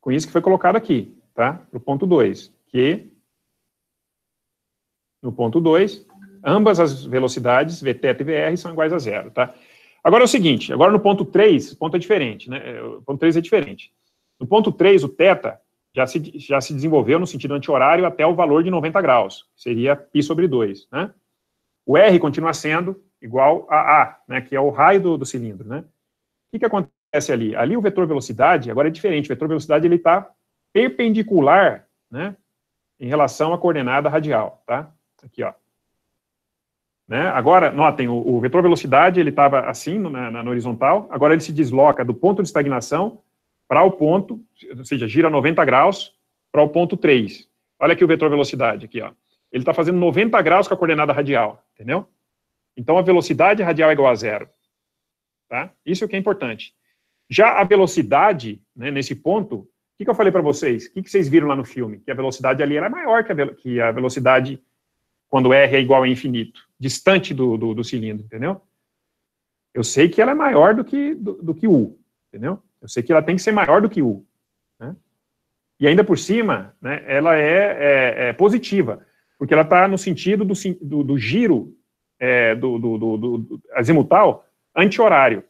Speaker 1: com isso que foi colocado aqui, tá? Para o ponto 2, que no ponto 2, ambas as velocidades, Vθ e Vr, são iguais a zero, tá? Agora é o seguinte, agora no ponto 3, o ponto é diferente, né? É, o ponto 3 é diferente. No ponto 3, o θ já se, já se desenvolveu no sentido anti-horário até o valor de 90 graus, seria π sobre 2, né? O R continua sendo igual a A, né, que é o raio do, do cilindro, né? O que, que acontece ali? Ali o vetor velocidade, agora é diferente, o vetor velocidade ele está perpendicular, né, em relação à coordenada radial, tá? Aqui, ó. Né? Agora, notem, o, o vetor velocidade ele estava assim, na, na, na, horizontal, agora ele se desloca do ponto de estagnação para o ponto, ou seja, gira 90 graus para o ponto 3. Olha aqui o vetor velocidade, aqui, ó. Ele está fazendo 90 graus com a coordenada radial, entendeu? Então, a velocidade radial é igual a zero. Tá? Isso é o que é importante. Já a velocidade, né, nesse ponto, o que, que, eu falei para vocês? O que, que, vocês viram lá no filme? Que a velocidade ali era maior que a, que a velocidade quando R é igual a infinito, distante do, do, do cilindro, entendeu? Eu sei que ela é maior do que, do, do, que U, entendeu? Eu sei que ela tem que ser maior do que U. Né? E ainda por cima, né, ela é, é, é positiva, porque ela está no sentido do, do, do giro é, do, do, do, do azimutal anti-horário.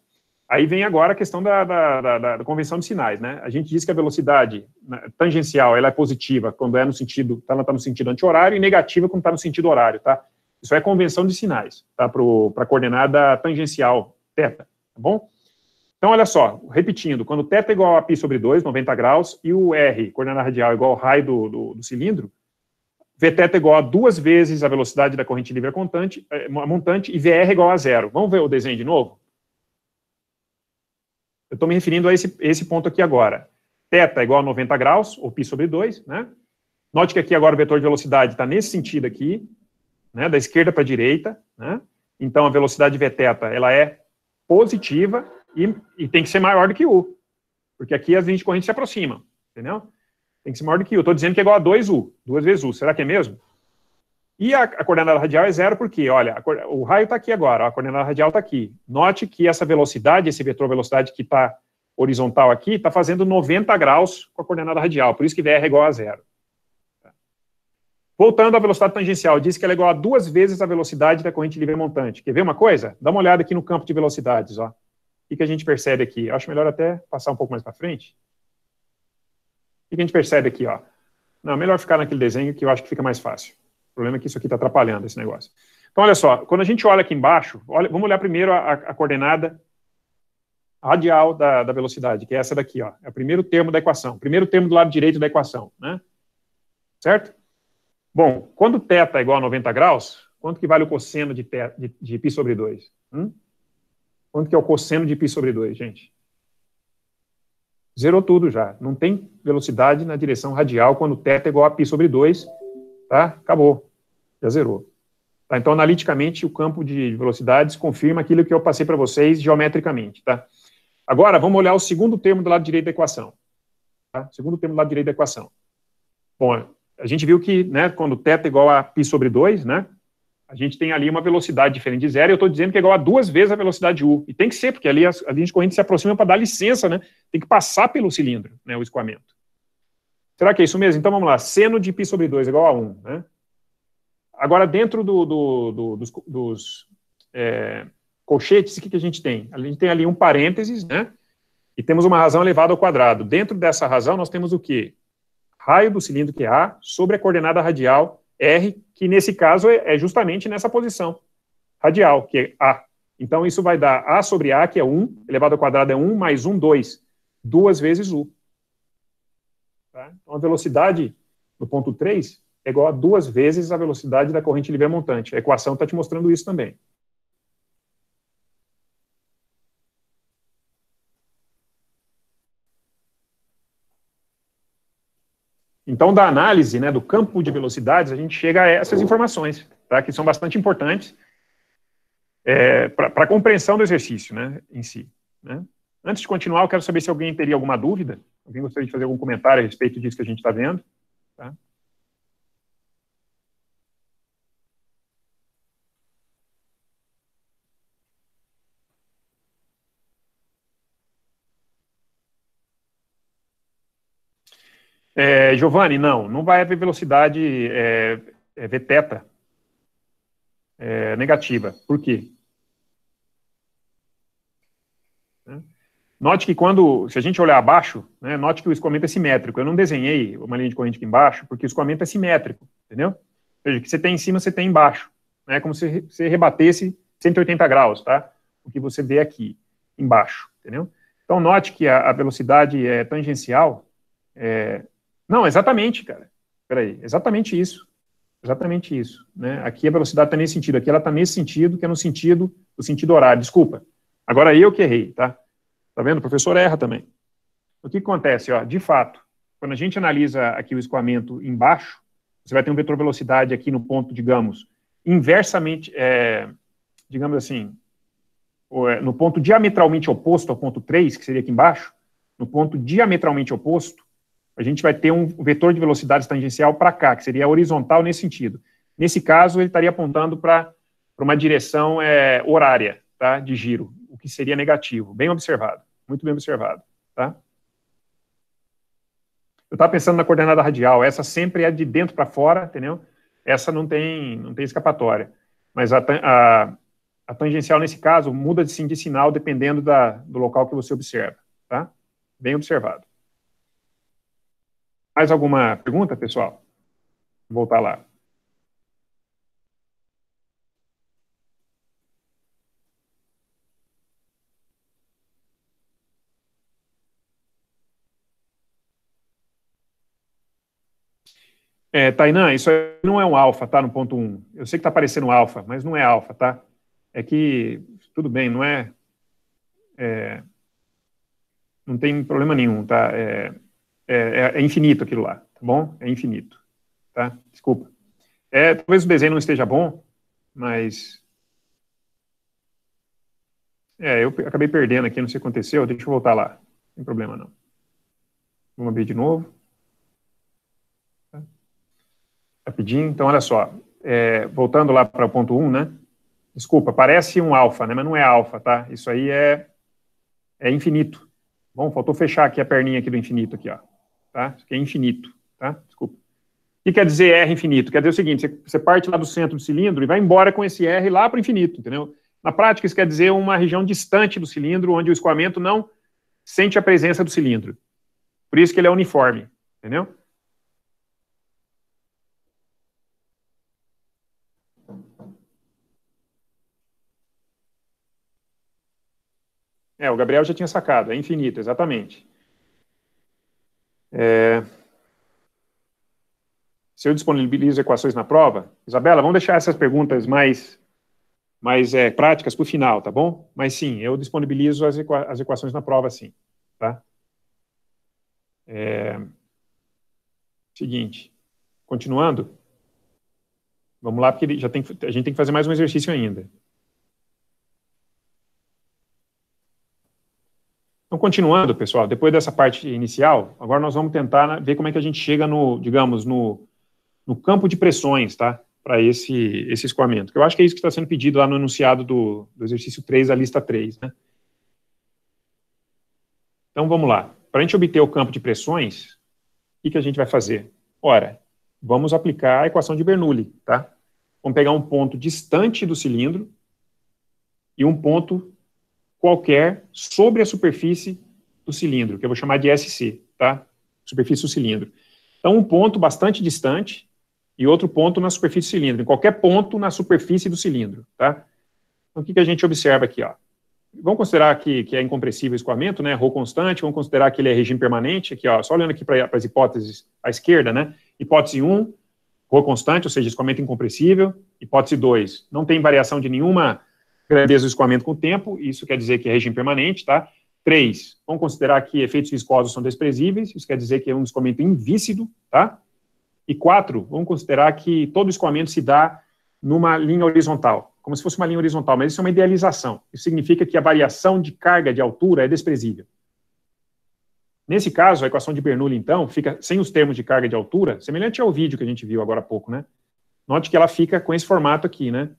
Speaker 1: Aí vem agora a questão da, da, da, da, convenção de sinais, né? A gente diz que a velocidade né, tangencial ela é positiva quando é no sentido, tá, ela está no sentido anti-horário, e negativa quando está no sentido horário, tá? Isso é convenção de sinais, tá? Para a coordenada tangencial θ, tá bom? Então, olha só, repetindo, quando θ é igual a π sobre 2, 90 graus, e o R, coordenada radial, é igual ao raio do, do, do cilindro, Vθ é igual a duas vezes a velocidade da corrente livre a eh, montante e Vr é igual a zero. Vamos ver o desenho de novo? Eu estou me referindo a esse, esse ponto aqui agora. Teta é igual a 90 graus, ou π sobre 2, né? Note que aqui agora o vetor de velocidade está nesse sentido aqui, né, da esquerda para a direita, né? Então a velocidade vθ ela é positiva e, e, tem que ser maior do que u, porque aqui as linhas de corrente se aproximam, entendeu? Tem que ser maior do que u. Estou dizendo que é igual a 2u, duas vezes u. Será que é mesmo? E a, a, coordenada radial é zero porque, olha, a, o raio está aqui agora, a coordenada radial está aqui. Note que essa velocidade, esse vetor velocidade que está horizontal aqui, está fazendo 90 graus com a coordenada radial, por isso que VR é igual a zero. Tá. Voltando à velocidade tangencial, diz que ela é igual a duas vezes a velocidade da corrente livre montante. Quer ver uma coisa? Dá uma olhada aqui no campo de velocidades, ó. O que a gente percebe aqui? acho melhor até passar um pouco mais para frente. O que a gente percebe aqui, ó? Não, melhor ficar naquele desenho que eu acho que fica mais fácil. O problema é que isso aqui está atrapalhando esse negócio. Então, olha só, quando a gente olha aqui embaixo, olha, vamos olhar primeiro a, a coordenada radial da, da, velocidade, que é essa daqui, ó, é o primeiro termo da equação, primeiro termo do lado direito da equação, né? Certo? Bom, quando θ é igual a 90 graus, quanto que vale o cosseno de, teta, de, de π sobre 2? Hum? Quanto que é o cosseno de π sobre 2, gente? Zerou tudo já. Não tem velocidade na direção radial quando θ é igual a π sobre 2, Tá? Acabou. Já zerou. Tá? Então, analiticamente, o campo de velocidades confirma aquilo que eu passei para vocês geometricamente. Tá? Agora, vamos olhar o segundo termo do lado direito da equação. Tá? Segundo termo do lado direito da equação. Bom, a gente viu que né, quando θ é igual a π sobre 2, né, a gente tem ali uma velocidade diferente de zero, e eu estou dizendo que é igual a duas vezes a velocidade u. E tem que ser, porque ali a, linha de corrente se aproxima para dar licença, né? Tem que passar pelo cilindro, né, o escoamento. Será que é isso mesmo? Então vamos lá. Seno de π sobre 2 é igual a 1. Né? Agora, dentro do, do, do, dos, dos é, colchetes, o que, que a gente tem? A gente tem ali um parênteses, né? E temos uma razão elevada ao quadrado. Dentro dessa razão, nós temos o quê? Raio do cilindro, que é A, sobre a coordenada radial R, que nesse caso é, é justamente nessa posição radial, que é A. Então, isso vai dar A sobre A, que é 1, elevado ao quadrado é 1, mais 1, 2. 2 vezes U. Tá? Então, a velocidade do ponto 3 é igual a duas vezes a velocidade da corrente livre montante. A equação está te mostrando isso também. Então, da análise né, do campo de velocidades, a gente chega a essas informações, tá, que são bastante importantes é, para a compreensão do exercício né, em si. Né? Antes de continuar, eu quero saber se alguém teria alguma dúvida. Alguém gostaria de fazer algum comentário a respeito disso que a gente está vendo? Tá? É, Giovanni, não, não vai haver velocidade é, é, é negativa. Por quê? Note que quando, se a gente olhar abaixo, né, note que o escoamento é simétrico. Eu não desenhei uma linha de corrente aqui embaixo, porque o escoamento é simétrico, entendeu? Ou seja, o que você tem em cima, você tem embaixo. É né, como se você rebatesse 180 graus, tá? O que você vê aqui, embaixo, entendeu? Então, note que a, a velocidade é tangencial. É... Não, exatamente, cara. Peraí, exatamente isso. Exatamente isso. Né? Aqui a velocidade está nesse sentido, aqui ela está nesse sentido, que é no sentido, do sentido horário. Desculpa. Agora eu que errei, tá? Tá vendo? O professor erra também. O que acontece? Ó, de fato, quando a gente analisa aqui o escoamento embaixo, você vai ter um vetor velocidade aqui no ponto, digamos, inversamente, é, digamos assim, é, no ponto diametralmente oposto ao ponto 3, que seria aqui embaixo, no ponto diametralmente oposto, a gente vai ter um vetor de velocidade tangencial para cá, que seria horizontal nesse sentido. Nesse caso, ele estaria apontando para uma direção é, horária tá, de giro que seria negativo. Bem observado, muito bem observado, tá? Eu estava pensando na coordenada radial, essa sempre é de dentro para fora, entendeu? Essa não tem, não tem escapatória. Mas a, a, a tangencial, nesse caso, muda de, de sinal dependendo da, do local que você observa, tá? Bem observado. Mais alguma pergunta, pessoal? Vou voltar lá. É, Tainan, isso aí não é um alfa, tá? No ponto 1. Um. Eu sei que tá parecendo alfa, mas não é alfa, tá? É que, tudo bem, não é, é não tem problema nenhum, tá? É, é, é, é infinito aquilo lá, tá bom? É infinito, tá? Desculpa. É, talvez o desenho não esteja bom, mas... É, eu acabei perdendo aqui, não sei o que aconteceu, deixa eu voltar lá. Não tem problema, não. Vamos abrir de novo rapidinho. Então, olha só, é, voltando lá para o ponto 1, um, né? Desculpa, parece um alfa, né? Mas não é alfa, tá? Isso aí é, é infinito. Bom, faltou fechar aqui a perninha aqui do infinito aqui, ó. Tá? Isso aqui é infinito, tá? Desculpa. O que quer dizer R infinito? Quer dizer o seguinte, você, você parte lá do centro do cilindro e vai embora com esse R lá para o infinito, entendeu? Na prática, isso quer dizer uma região distante do cilindro, onde o escoamento não sente a presença do cilindro. Por isso que ele é
Speaker 2: uniforme, entendeu?
Speaker 1: É, o Gabriel já tinha sacado, é infinito, exatamente. É... Se eu disponibilizo equações na prova, Isabela, vamos deixar essas perguntas mais, mais é, práticas para o final, tá bom? Mas sim, eu disponibilizo as, equa as equações na prova, sim.
Speaker 2: Tá? É...
Speaker 1: Seguinte, continuando. Vamos lá, porque já tem, a gente tem que fazer mais um exercício ainda. Então, continuando, pessoal, depois dessa parte inicial, agora nós vamos tentar né, ver como é que a gente chega no, digamos, no, no campo de pressões, tá? Para esse, esse escoamento. Eu acho que é isso que está sendo pedido lá no enunciado do, do exercício 3, a lista 3, né? Então, vamos lá. Para a gente obter o campo de pressões, o que, que a gente vai fazer? Ora, vamos aplicar a equação de Bernoulli, tá? Vamos pegar um ponto distante do cilindro e um ponto qualquer sobre a superfície do cilindro, que eu vou chamar de SC, tá? Superfície do cilindro. Então, um ponto bastante distante e outro ponto na superfície do cilindro, em qualquer ponto na superfície do cilindro, tá? Então, o que, que a gente observa aqui, ó? Vamos considerar que, que é incompressível o escoamento, né? Rho constante, vamos considerar que ele é regime permanente, aqui, ó, só olhando aqui para as hipóteses à esquerda, né? Hipótese 1, Rho constante, ou seja, escoamento incompressível. Hipótese 2, não tem variação de nenhuma grandeza do escoamento com o tempo, isso quer dizer que é regime permanente, tá? Três, vamos considerar que efeitos viscosos são desprezíveis, isso quer dizer que é um escoamento invícido, tá? E quatro, vamos considerar que todo escoamento se dá numa linha horizontal, como se fosse uma linha horizontal, mas isso é uma idealização. Isso significa que a variação de carga de altura é desprezível. Nesse caso, a equação de Bernoulli, então, fica sem os termos de carga de altura, semelhante ao vídeo que a gente viu agora há pouco, né? Note que ela fica com esse formato aqui, né?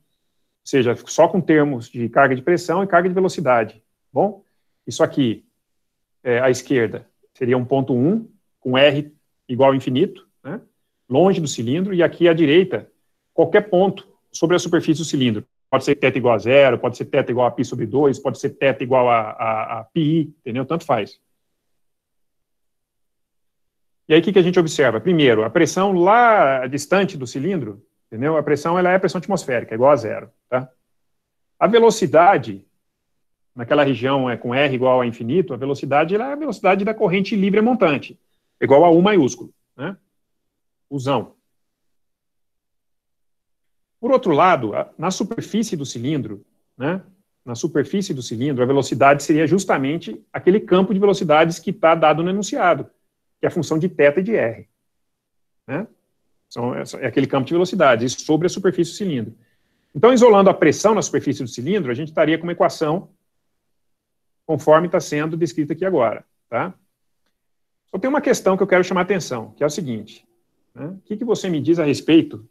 Speaker 1: seja, só com termos de carga de pressão e carga de velocidade. Tá bom, isso aqui, é, à esquerda, seria um ponto 1, com R igual a infinito, né, longe do cilindro, e aqui à direita, qualquer ponto sobre a superfície do cilindro. Pode ser θ igual a zero, pode ser θ igual a π sobre 2, pode ser θ igual a, a, a entendeu? Tanto faz. E aí, o que, que a gente observa? Primeiro, a pressão lá distante do cilindro Entendeu? A pressão ela é pressão atmosférica, é igual a zero. Tá? A velocidade, naquela região é com R igual a infinito, a velocidade ela é a velocidade da corrente livre montante, igual a U maiúsculo. Né? Usão. Por outro lado, na superfície do cilindro, né, na superfície do cilindro, a velocidade seria justamente aquele campo de velocidades que está dado no enunciado, que é a função de θ e de R. Né? São, é aquele campo de velocidade, sobre a superfície do cilindro. Então, isolando a pressão na superfície do cilindro, a gente estaria com uma equação conforme está sendo descrita aqui agora. Tá? Só tem uma questão que eu quero chamar a atenção, que é o seguinte. Né? O que, que você me diz a respeito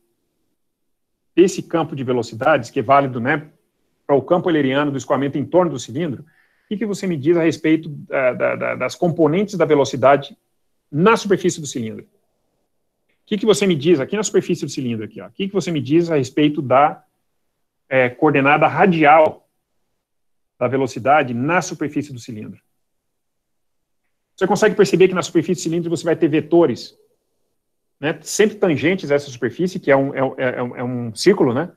Speaker 1: desse campo de velocidades, que é válido né, para o campo euleriano do escoamento em torno do cilindro, o que, que você me diz a respeito eh, da, da, das componentes da velocidade na superfície do cilindro? que, que você me diz aqui na superfície do cilindro aqui? O que, que você me diz a respeito da é, coordenada radial da velocidade na superfície do cilindro? Você consegue perceber que na superfície do cilindro você vai ter vetores, né, sempre tangentes a essa superfície, que é um, é, é, é um círculo, né?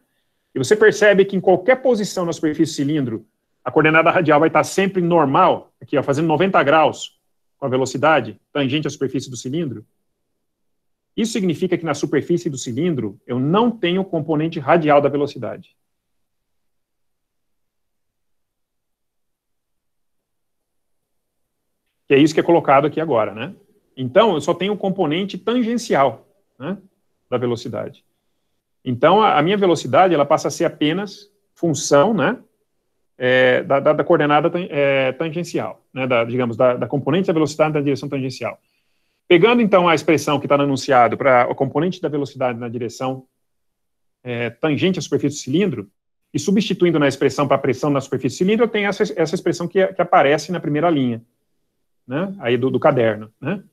Speaker 1: E você percebe que em qualquer posição na superfície do cilindro, a coordenada radial vai estar sempre normal, aqui, ó, fazendo 90 graus com a velocidade tangente à superfície do cilindro isso significa que na superfície do cilindro eu não tenho o componente radial da velocidade. Que é isso que é colocado aqui agora, né? Então, eu só tenho o componente tangencial né, da velocidade. Então, a, minha velocidade ela passa a ser apenas função né, é, da, da, da, coordenada é, tangencial, né, da, digamos, da, da componente da velocidade na direção tangencial. Pegando então a expressão que está no anunciado para o componente da velocidade na direção é, tangente à superfície do cilindro, e substituindo na expressão para a pressão na superfície do cilindro, eu tenho essa, essa expressão que, é, que aparece na primeira linha, né, aí do, do caderno. Né?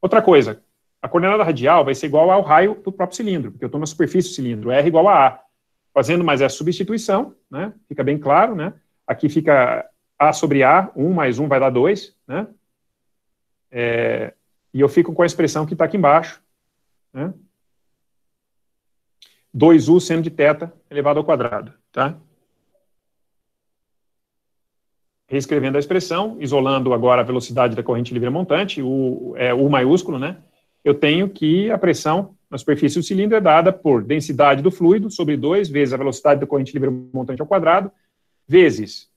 Speaker 1: Outra coisa, a coordenada radial vai ser igual ao raio do próprio cilindro, porque eu estou na superfície do cilindro, R igual a A. Fazendo mais essa substituição, né, fica bem claro, né, aqui fica A sobre A, 1 mais 1 vai dar 2,
Speaker 2: né, é,
Speaker 1: e eu fico com a expressão que está aqui embaixo, né? 2u seno de θ elevado ao quadrado, tá? Reescrevendo a expressão, isolando agora a velocidade da corrente livre montante, u, é, u maiúsculo, né? Eu tenho que a pressão na superfície do cilindro é dada por densidade do fluido sobre 2 vezes a velocidade da corrente livre montante ao quadrado, vezes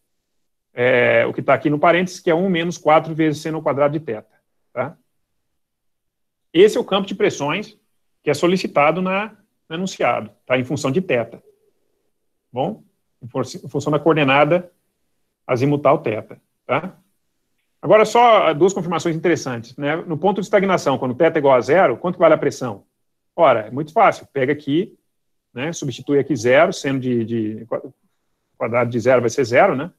Speaker 1: é, o que está aqui no parênteses, que é 1 menos 4 vezes seno ao quadrado de θ, tá? Esse é o campo de pressões que é solicitado na, no enunciado, tá? em função de teta. Bom? Em, função da coordenada azimutal teta. Tá? Agora, só duas confirmações interessantes. Né? No ponto de estagnação, quando teta é igual a zero, quanto vale a pressão? Ora, é muito fácil. Pega aqui, né, substitui aqui zero, sendo de, de quadrado de zero vai ser zero, né?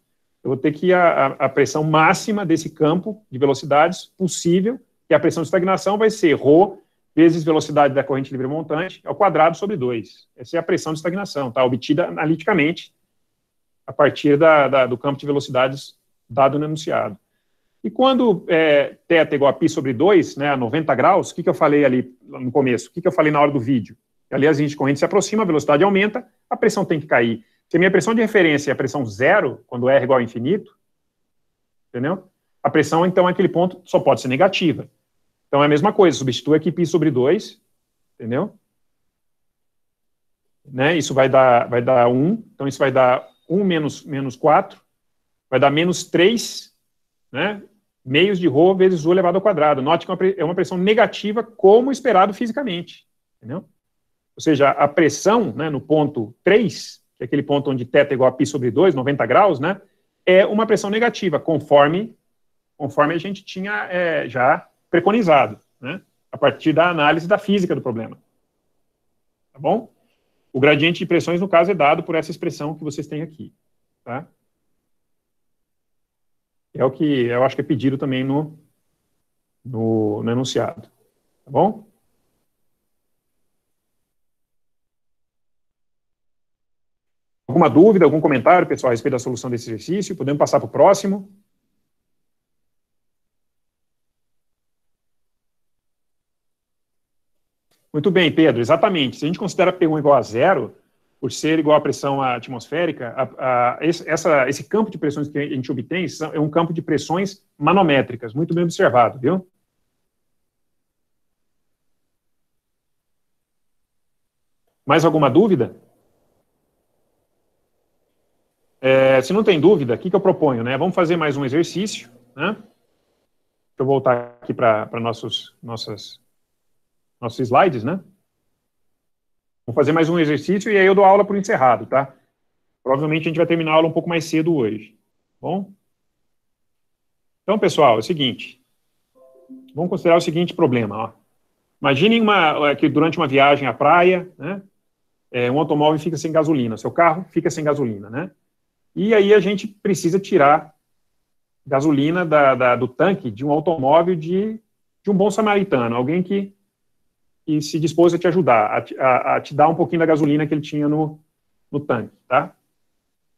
Speaker 1: Eu vou ter que a, a pressão máxima desse campo de velocidades possível que a pressão de estagnação vai ser ρ vezes velocidade da corrente livre montante ao quadrado sobre 2. Essa é a pressão de estagnação, tá? obtida analiticamente a partir da, da, do campo de velocidades dado no enunciado. E quando é, θ igual a π sobre 2, né, a 90 graus, o que, que eu falei ali no começo? O que, que eu falei na hora do vídeo? Ali as linhas de corrente se aproxima, a velocidade aumenta, a pressão tem que cair. Se a minha pressão de referência é a pressão zero, quando R igual a infinito, entendeu? a pressão, então, naquele é ponto, só pode ser negativa. Então é a mesma coisa, substitui aqui π sobre 2, entendeu? Né? Isso vai dar, vai dar 1, então isso vai dar 1 menos, menos 4, vai dar menos 3, né? meios de ρ vezes u elevado ao quadrado. Note que é, é uma pressão negativa, como esperado fisicamente. Entendeu? Ou seja, a pressão né, no ponto 3, que é aquele ponto onde θ é igual a π sobre 2, 90 graus, né, é uma pressão negativa, conforme conforme a gente tinha é, já preconizado, né? a partir da análise da física do problema. Tá bom? O gradiente de pressões, no caso, é dado por essa expressão que vocês têm aqui. Tá? É o que eu acho que é pedido também no,
Speaker 2: no, no
Speaker 1: enunciado. Tá bom? Alguma dúvida, algum comentário, pessoal, a respeito da solução desse exercício? Podemos passar para o próximo? Muito bem, Pedro, exatamente. Se a gente considera P1 igual a zero, por ser igual à pressão atmosférica, a, a, esse, essa, esse campo de pressões que a gente obtém é um campo de pressões manométricas, muito bem observado, viu? Mais alguma dúvida? É, se não tem dúvida, o que, que eu proponho? Né? Vamos fazer mais um exercício. Né? Deixa eu voltar aqui para nossas nossos slides, né? Vou fazer mais um exercício e aí eu dou aula por encerrado, tá? Provavelmente a gente vai terminar a aula um pouco mais cedo hoje, tá bom? Então, pessoal, é o seguinte. Vamos considerar o seguinte problema, ó. Imaginem uma, é, que durante uma viagem à praia, né? É, um automóvel fica sem gasolina, seu carro fica sem gasolina, né? E aí a gente precisa tirar gasolina da, da, do tanque de um automóvel de, de um bom samaritano, alguém que e se dispôs a te ajudar, a, a, a, te dar um pouquinho da gasolina que ele tinha no, no tanque, tá?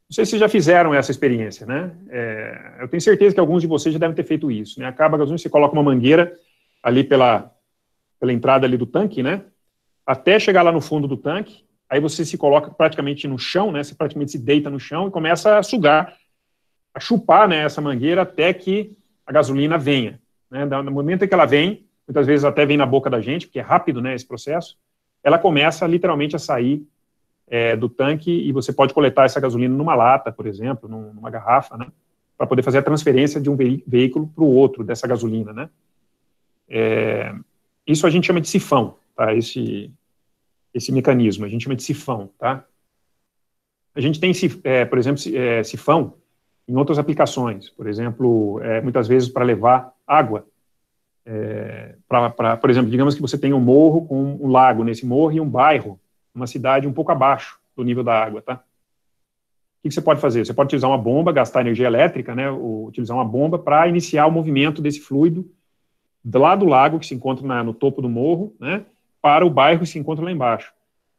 Speaker 1: Não sei se vocês já fizeram essa experiência, né? É, eu tenho certeza que alguns de vocês já devem ter feito isso, né? Acaba a gasolina, você coloca uma mangueira ali pela, pela entrada ali do tanque, né? Até chegar lá no fundo do tanque, aí você se coloca praticamente no chão, né? Você praticamente se deita no chão e começa a sugar, a chupar, né? Essa mangueira até que a gasolina venha, né? No momento em que ela vem, muitas vezes até vem na boca da gente, porque é rápido né, esse processo, ela começa literalmente a sair é, do tanque e você pode coletar essa gasolina numa lata, por exemplo, numa garrafa, né, para poder fazer a transferência de um veículo para o outro dessa gasolina. Né.
Speaker 2: É,
Speaker 1: isso a gente chama de sifão, tá, esse, esse mecanismo, a gente chama de sifão. Tá. A gente tem, é, por exemplo, é, sifão em outras aplicações, por exemplo, é, muitas vezes para levar água é, pra, pra, por exemplo, digamos que você tem um morro com um lago nesse morro e um bairro, uma cidade um pouco abaixo do nível da água, tá? O que, você pode fazer? Você pode utilizar uma bomba, gastar energia elétrica, né? Ou utilizar uma bomba para iniciar o movimento desse fluido lá do lago que se encontra na, no topo do morro, né? Para o bairro que se encontra lá embaixo.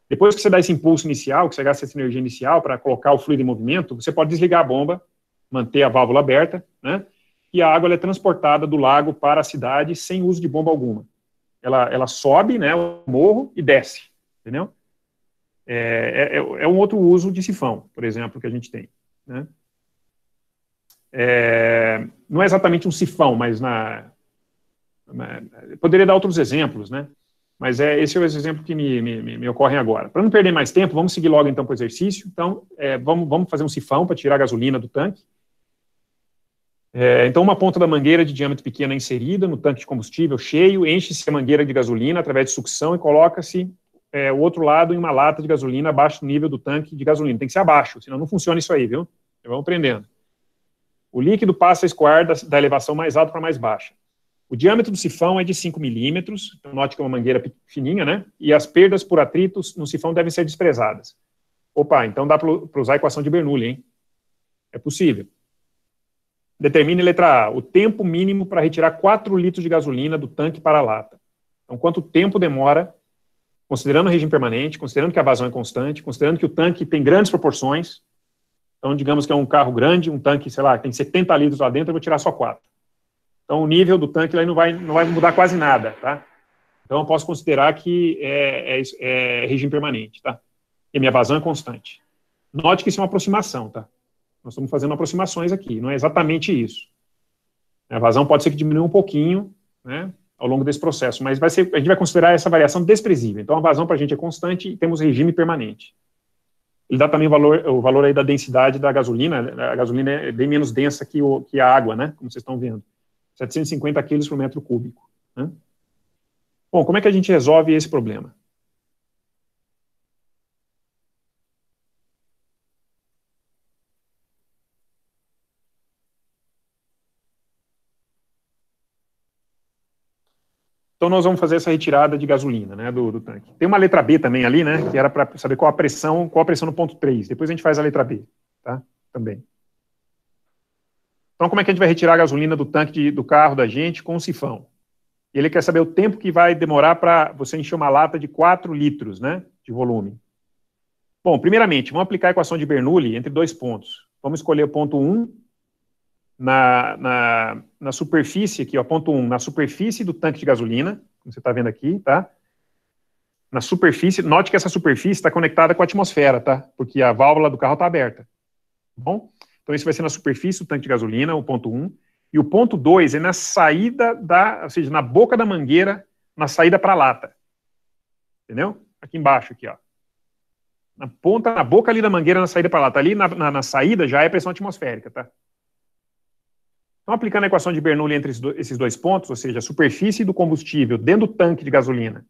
Speaker 1: Depois que você dá esse impulso inicial, que você gasta essa energia inicial para colocar o fluido em movimento, você pode desligar a bomba, manter a válvula aberta, né? e a água é transportada do lago para a cidade sem uso de bomba alguma. Ela, ela sobe, né, o morro e desce, entendeu? É, é, é, é um outro uso de sifão, por exemplo, que a gente tem, né? É, não é exatamente um sifão, mas na, na, poderia dar outros exemplos, né? Mas é, esse é o exemplo que me, me, me agora. Para não perder mais tempo, vamos seguir logo então para o exercício. Então, é, vamos, vamos fazer um sifão para tirar a gasolina do tanque. É, então, uma ponta da mangueira de diâmetro pequeno é inserida no tanque de combustível cheio, enche-se a mangueira de gasolina através de sucção e coloca-se é, o outro lado em uma lata de gasolina abaixo do nível do tanque de gasolina. Tem que ser abaixo, senão não funciona isso aí, viu? Vamos aprendendo. O líquido passa a escoar da, da elevação mais alta para mais baixa. O diâmetro do sifão é de 5 milímetros, então note que é uma mangueira fininha, né? E as perdas por atritos no sifão devem ser desprezadas. Opa, então dá para usar a equação de Bernoulli, hein? É possível. Determine, letra A, o tempo mínimo para retirar 4 litros de gasolina do tanque para a lata. Então, quanto tempo demora, considerando o regime permanente, considerando que a vazão é constante, considerando que o tanque tem grandes proporções, então, digamos que é um carro grande, um tanque, sei lá, tem 70 litros lá dentro, eu vou tirar só 4. Então, o nível do tanque aí não vai, não vai mudar quase nada, tá? Então, eu posso considerar que é, é, é regime permanente, tá? E a minha vazão é constante. Note que isso é uma aproximação, tá? Nós estamos fazendo aproximações aqui, não é exatamente isso. A vazão pode ser que diminua um pouquinho né, ao longo desse processo, mas vai ser, a gente vai considerar essa variação desprezível. Então, a vazão para a gente é constante e temos regime permanente. Ele dá também o valor, o valor aí da densidade da gasolina. Né, a gasolina é bem menos densa que, o, que a água, né, como vocês estão vendo. 750 quilos por metro cúbico. Né? Bom, como é que a gente resolve esse problema? Então nós vamos fazer essa retirada de gasolina né, do, do tanque. Tem uma letra B também ali, né? Que era para saber qual a pressão, qual a pressão no ponto 3. Depois a gente faz a letra B, tá? Também. Então, como é que a gente vai retirar a gasolina do tanque de, do carro da gente com o sifão? E ele quer saber o tempo que vai demorar para você encher uma lata de 4 litros né, de volume. Bom, primeiramente, vamos aplicar a equação de Bernoulli entre dois pontos. Vamos escolher o ponto 1 na, na, na superfície, aqui, ó, ponto 1, um, na superfície do tanque de gasolina, como você está vendo aqui, tá? Na superfície, note que essa superfície está conectada com a atmosfera, tá? Porque a válvula do carro está aberta. Tá bom? Então, isso vai ser na superfície do tanque de gasolina, o ponto 1. Um. E o ponto 2 é na saída da, ou seja, na boca da mangueira, na saída para a lata. Entendeu? Aqui embaixo, aqui, ó. Na ponta, na boca ali da mangueira, na saída para a lata. ali na, na, na, saída já é pressão atmosférica, tá? Então, aplicando a equação de Bernoulli entre esses dois pontos, ou seja, a superfície do combustível dentro do tanque de gasolina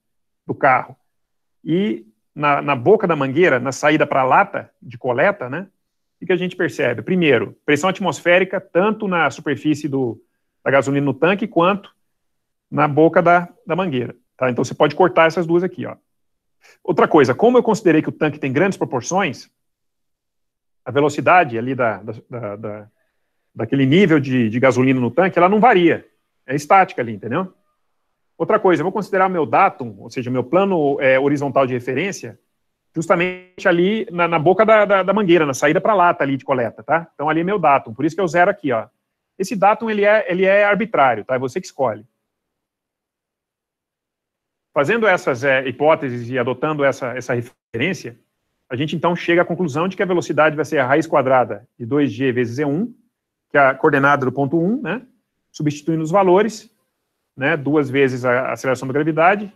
Speaker 1: do carro e na, na boca da mangueira, na saída para a lata de coleta, né? O que a gente percebe? Primeiro, pressão atmosférica tanto na superfície do, da gasolina no tanque quanto na boca da, da mangueira. Tá? Então você pode cortar essas duas aqui. Ó. Outra coisa, como eu considerei que o tanque tem grandes proporções, a velocidade ali da, da, da daquele nível de, de gasolina no tanque, ela não varia. É estática ali, entendeu? Outra coisa, eu vou considerar meu datum, ou seja, meu plano é, horizontal de referência, justamente ali na, na boca da, da, da, mangueira, na saída para lata ali de coleta, tá? Então ali é meu datum, por isso que eu zero aqui, ó. Esse datum ele é, ele é arbitrário, tá? É você que escolhe. Fazendo essas é, hipóteses e adotando essa, essa referência, a gente então chega à conclusão de que a velocidade vai ser a raiz quadrada de 2g vezes e1 que é a coordenada do ponto 1, né, substituindo os valores, né, duas vezes a aceleração da gravidade,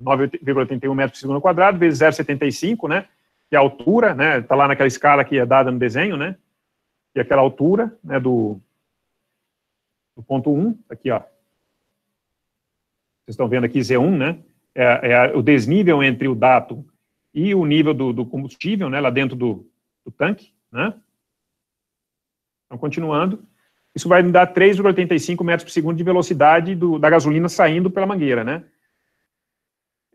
Speaker 1: 9,81 metros por segundo quadrado, vezes 0,75, né, que é a altura, né, está lá naquela escala que é dada no desenho, né, E é aquela altura, né, do, do ponto 1, aqui, ó. Vocês estão vendo aqui Z1, né, é, é o desnível entre o dato e o nível do, do combustível, né, lá dentro do, do tanque, né, então, continuando, isso vai me dar 3,85 metros por segundo de velocidade do, da gasolina saindo pela mangueira, né?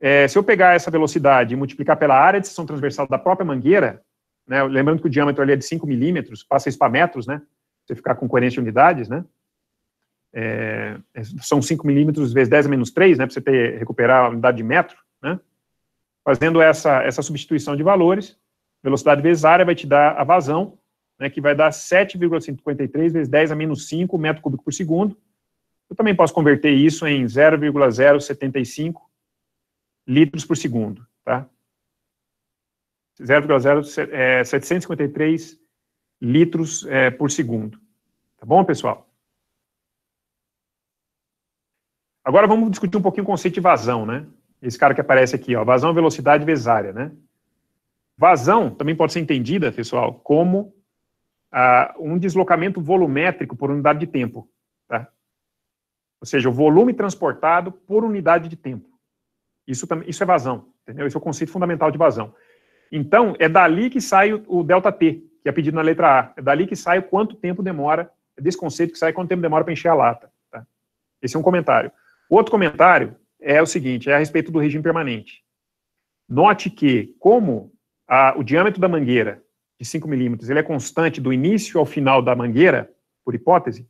Speaker 1: É, se eu pegar essa velocidade e multiplicar pela área de seção transversal da própria mangueira, né, lembrando que o diâmetro ali é de 5 milímetros, passa isso para metros, né? Você ficar com de unidades, né? É, é são 5 milímetros vezes 10 menos 3, né? Para você ter, recuperar a unidade de metro, né? Fazendo essa, essa substituição de valores, velocidade vezes área vai te dar a vazão, né, que vai dar 7,53 vezes 10 a menos 5 metro cúbico por segundo. Eu também posso converter isso em 0,075 litros por segundo, tá? 0,753 é, litros é, por segundo. Tá bom, pessoal? Agora vamos discutir um pouquinho o conceito de vazão, né? Esse cara que aparece aqui, ó, vazão, é velocidade vezes área, né? Vazão também pode ser entendida, pessoal, como uh, um deslocamento volumétrico por unidade de tempo. Tá? Ou seja, o volume transportado por unidade de tempo. Isso, isso é vazão, entendeu? Isso é o conceito fundamental de vazão. Então, é dali que sai o, o delta T, que é pedido na letra A. É dali que sai o quanto tempo demora, é desse conceito que sai quanto tempo demora para encher a lata. Tá? Esse é um comentário. Outro comentário é o seguinte, é a respeito do regime permanente. Note que, como a, o diâmetro da mangueira de 5 milímetros, ele é constante do início ao final da mangueira, por hipótese,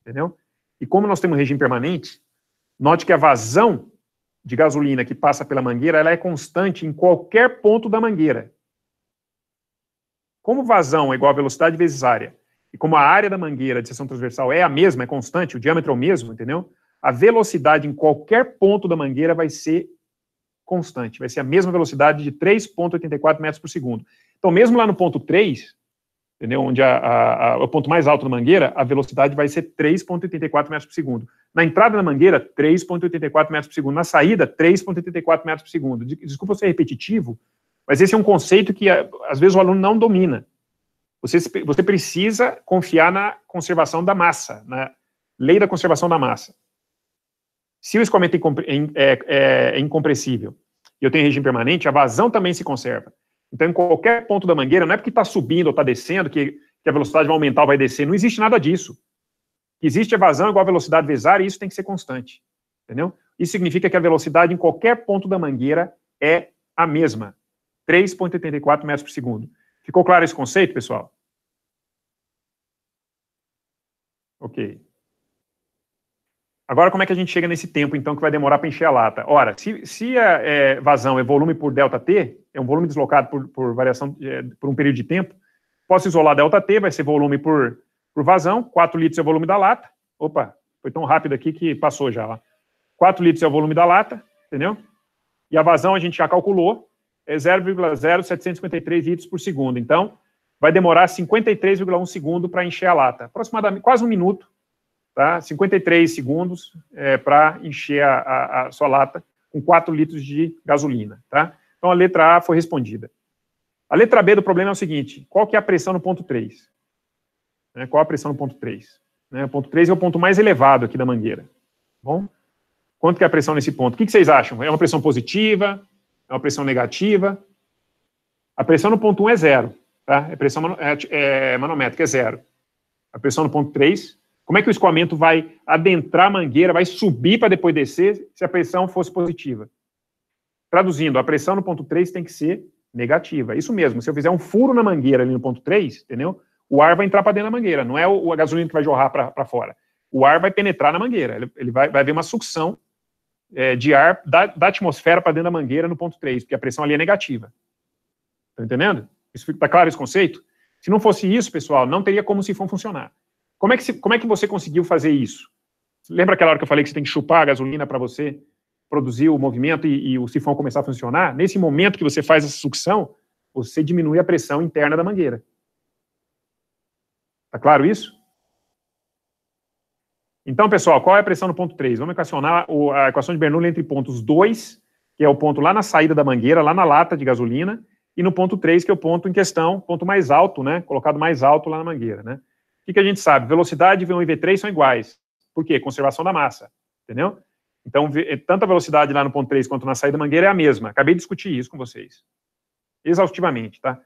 Speaker 1: entendeu? E como nós temos regime permanente, note que a vazão de gasolina que passa pela mangueira, ela é constante em qualquer ponto da mangueira. Como vazão é igual a velocidade vezes área, e como a área da mangueira de seção transversal é a mesma, é constante, o diâmetro é o mesmo, entendeu? A velocidade em qualquer ponto da mangueira vai ser constante, vai ser a mesma velocidade de 3,84 metros por segundo. Então, mesmo lá no ponto 3, entendeu? onde a, a, a, o ponto mais alto da mangueira, a velocidade vai ser 3,84 metros por segundo. Na entrada da mangueira, 3,84 metros por segundo. Na saída, 3,84 metros por segundo. Desculpa ser repetitivo, mas esse é um conceito que às vezes o aluno não domina. Você, você precisa confiar na conservação da massa, na lei da conservação da massa. Se o escoamento é, é, é, é incompressível e eu tenho regime permanente, a vazão também se conserva. Então, em qualquer ponto da mangueira, não é porque está subindo ou está descendo que, que, a velocidade vai aumentar ou vai descer. Não existe nada disso. Existe a vazão igual a velocidade vezes área e isso tem que ser constante. Entendeu? Isso significa que a velocidade em qualquer ponto da mangueira é a mesma. 3,84 metros por segundo. Ficou claro esse conceito, pessoal? Ok. Agora, como é que a gente chega nesse tempo, então, que vai demorar para encher a lata? Ora, se, se a é, vazão é volume por delta T, é um volume deslocado por, por variação, é, por um período de tempo, posso isolar delta T, vai ser volume por, por vazão, 4 litros é o volume da lata. Opa, foi tão rápido aqui que passou já lá. 4 litros é o volume da lata, entendeu? E a vazão a gente já calculou, é 0,0753 litros por segundo. Então, vai demorar 53,1 segundo para encher a lata. Aproximadamente, quase um minuto tá? 53 segundos é, para encher a, a, a, sua lata com 4 litros de gasolina, tá? Então, a letra A foi respondida. A letra B do problema é o seguinte, qual que é a pressão no ponto 3? Né, qual a pressão no ponto 3? Né, o ponto 3 é o ponto mais elevado aqui da mangueira, tá bom? Quanto que é a pressão nesse ponto? O que, que vocês acham? É uma pressão positiva? É uma pressão negativa? A pressão no ponto 1 é zero, tá? A é pressão mano, é, é, manométrica é zero. A pressão no ponto 3 como é que o escoamento vai adentrar a mangueira, vai subir para depois descer, se a pressão fosse positiva? Traduzindo, a pressão no ponto 3 tem que ser negativa. Isso mesmo, se eu fizer um furo na mangueira ali no ponto 3, entendeu? O ar vai entrar para dentro da mangueira, não é o, a gasolina que vai jorrar para fora. O ar vai penetrar na mangueira, ele, ele vai, vai haver uma sucção é, de ar da, da atmosfera para dentro da mangueira no ponto 3, porque a pressão ali é negativa. Estão tá entendendo? Está claro esse conceito? Se não fosse isso, pessoal, não teria como o sifão funcionar. Como é que, se, como é que você conseguiu fazer isso? Lembra aquela hora que eu falei que você tem que chupar a gasolina para você produzir o movimento e, e, o sifão começar a funcionar? Nesse momento que você faz essa sucção, você diminui a pressão interna da mangueira. Tá claro isso? Então, pessoal, qual é a pressão no ponto 3? Vamos equacionar a equação de Bernoulli entre pontos 2, que é o ponto lá na saída da mangueira, lá na lata de gasolina, e no ponto 3, que é o ponto em questão, ponto mais alto, né? Colocado mais alto lá na mangueira, né? que, que a gente sabe? Velocidade V1 e V3 são iguais. Por quê? Conservação da massa, entendeu? Então, eh, tanto a velocidade lá no ponto 3 quanto na saída mangueira é a mesma. Acabei de discutir isso com vocês. Exaustivamente, tá?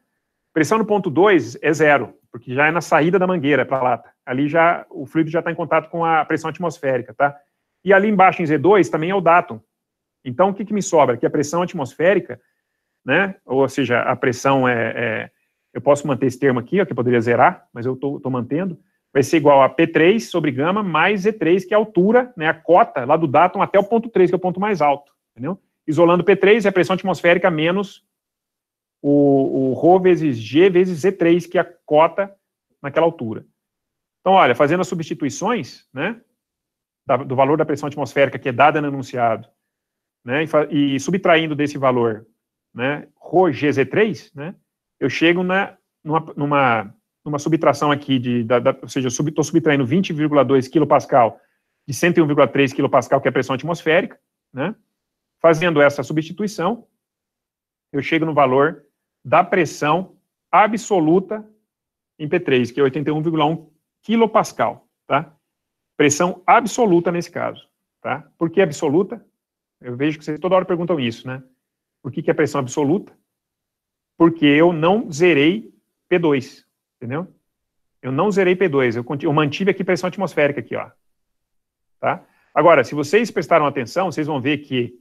Speaker 1: Pressão no ponto 2 é zero, porque já é na saída da mangueira é para a lata. Ali já o fluido já está em contato com a pressão atmosférica, tá? E ali embaixo em Z2 também é o datum. Então, o que, que me sobra? Que a pressão atmosférica, né? Ou seja, a pressão é, é eu posso manter esse termo aqui, ó, que eu poderia zerar, mas eu estou mantendo, vai ser igual a P3 sobre gama mais Z3, que é a altura, né, a cota lá do datum até o ponto 3, que é o ponto mais alto, entendeu? Isolando P3 é a pressão atmosférica menos
Speaker 2: o,
Speaker 1: o ρ vezes G vezes Z3, que é a cota naquela altura. Então, olha, fazendo as substituições, né, da, do valor da pressão atmosférica que é dada no enunciado, né, e, e subtraindo desse valor, né, ρ z 3 né, eu chego na, né, numa, numa, numa subtração aqui, de, da, da, ou seja, estou sub, subtraindo 20,2 kPa de 101,3 kPa, que é a pressão atmosférica, né? Fazendo essa substituição, eu chego no valor da pressão absoluta em P3, que é 81,1 kPa, tá? Pressão absoluta nesse caso, tá? Por que absoluta? Eu vejo que vocês toda hora perguntam isso, né? Por que, que é pressão absoluta? porque eu não zerei P2, entendeu? Eu não zerei P2, eu, eu mantive aqui pressão atmosférica aqui, ó. Tá? Agora, se vocês prestaram atenção, vocês vão ver que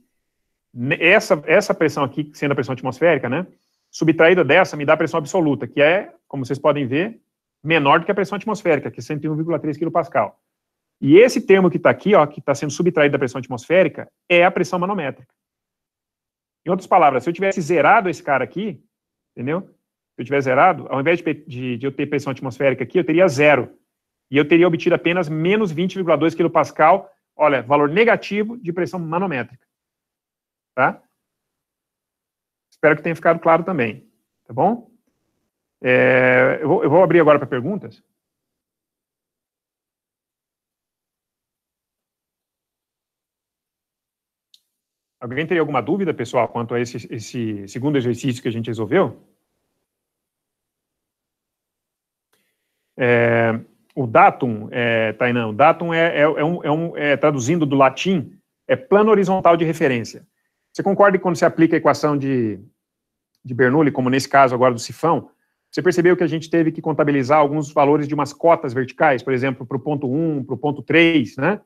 Speaker 1: essa, essa pressão aqui, sendo a pressão atmosférica, né, subtraída dessa, me dá a pressão absoluta, que é, como vocês podem ver, menor do que a pressão atmosférica, que é 101,3 kPa. E esse termo que está aqui, ó, que está sendo subtraído da pressão atmosférica, é a pressão manométrica. Em outras palavras, se eu tivesse zerado esse cara aqui, entendeu? Se eu tiver zerado, ao invés de, de, de eu ter pressão atmosférica aqui, eu teria zero. E eu teria obtido apenas menos 20,2 kPa, olha, valor negativo de pressão manométrica. Tá? Espero que tenha ficado claro também, tá bom? É, eu, vou, eu vou abrir agora para perguntas. Alguém teria alguma dúvida, pessoal, quanto a esse, esse segundo exercício que a gente resolveu? É, o datum, é, Tainan, o datum é, é, é um, é um é, traduzindo do latim, é plano horizontal de referência. Você concorda que quando você aplica a equação de, de Bernoulli, como nesse caso agora do sifão, você percebeu que a gente teve que contabilizar alguns valores de umas cotas verticais, por exemplo, para o ponto 1, para o ponto 3, né?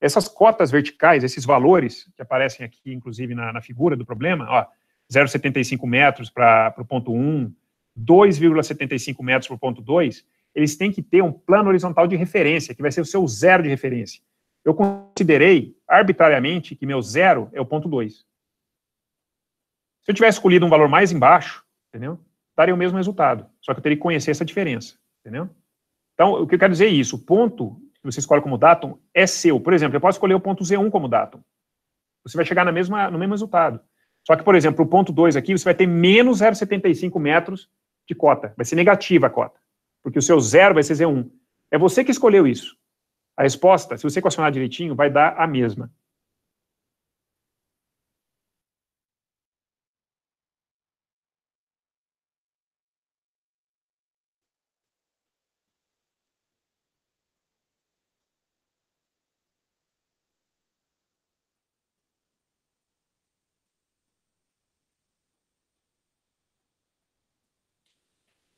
Speaker 1: Essas cotas verticais, esses valores que aparecem aqui, inclusive, na, na figura do problema, ó, 0,75 metros para o ponto 1, 2,75 metros para o ponto 2, eles têm que ter um plano horizontal de referência, que vai ser o seu zero de referência. Eu considerei, arbitrariamente, que meu zero é o ponto 2. Se eu tivesse escolhido um valor mais embaixo, entendeu? Daria o mesmo resultado, só que eu teria que conhecer essa diferença, entendeu? Então, o que eu quero dizer é isso, o ponto que você escolhe como datum é seu. Por exemplo, eu posso escolher o ponto Z1 como datum. Você vai chegar na mesma, no mesmo resultado. Só que, por exemplo, o ponto 2 aqui, você vai ter menos 0,75 metros de cota. Vai ser negativa a cota, porque o seu zero vai ser Z1. É você que escolheu isso. A resposta, se você equacionar direitinho, vai dar a mesma.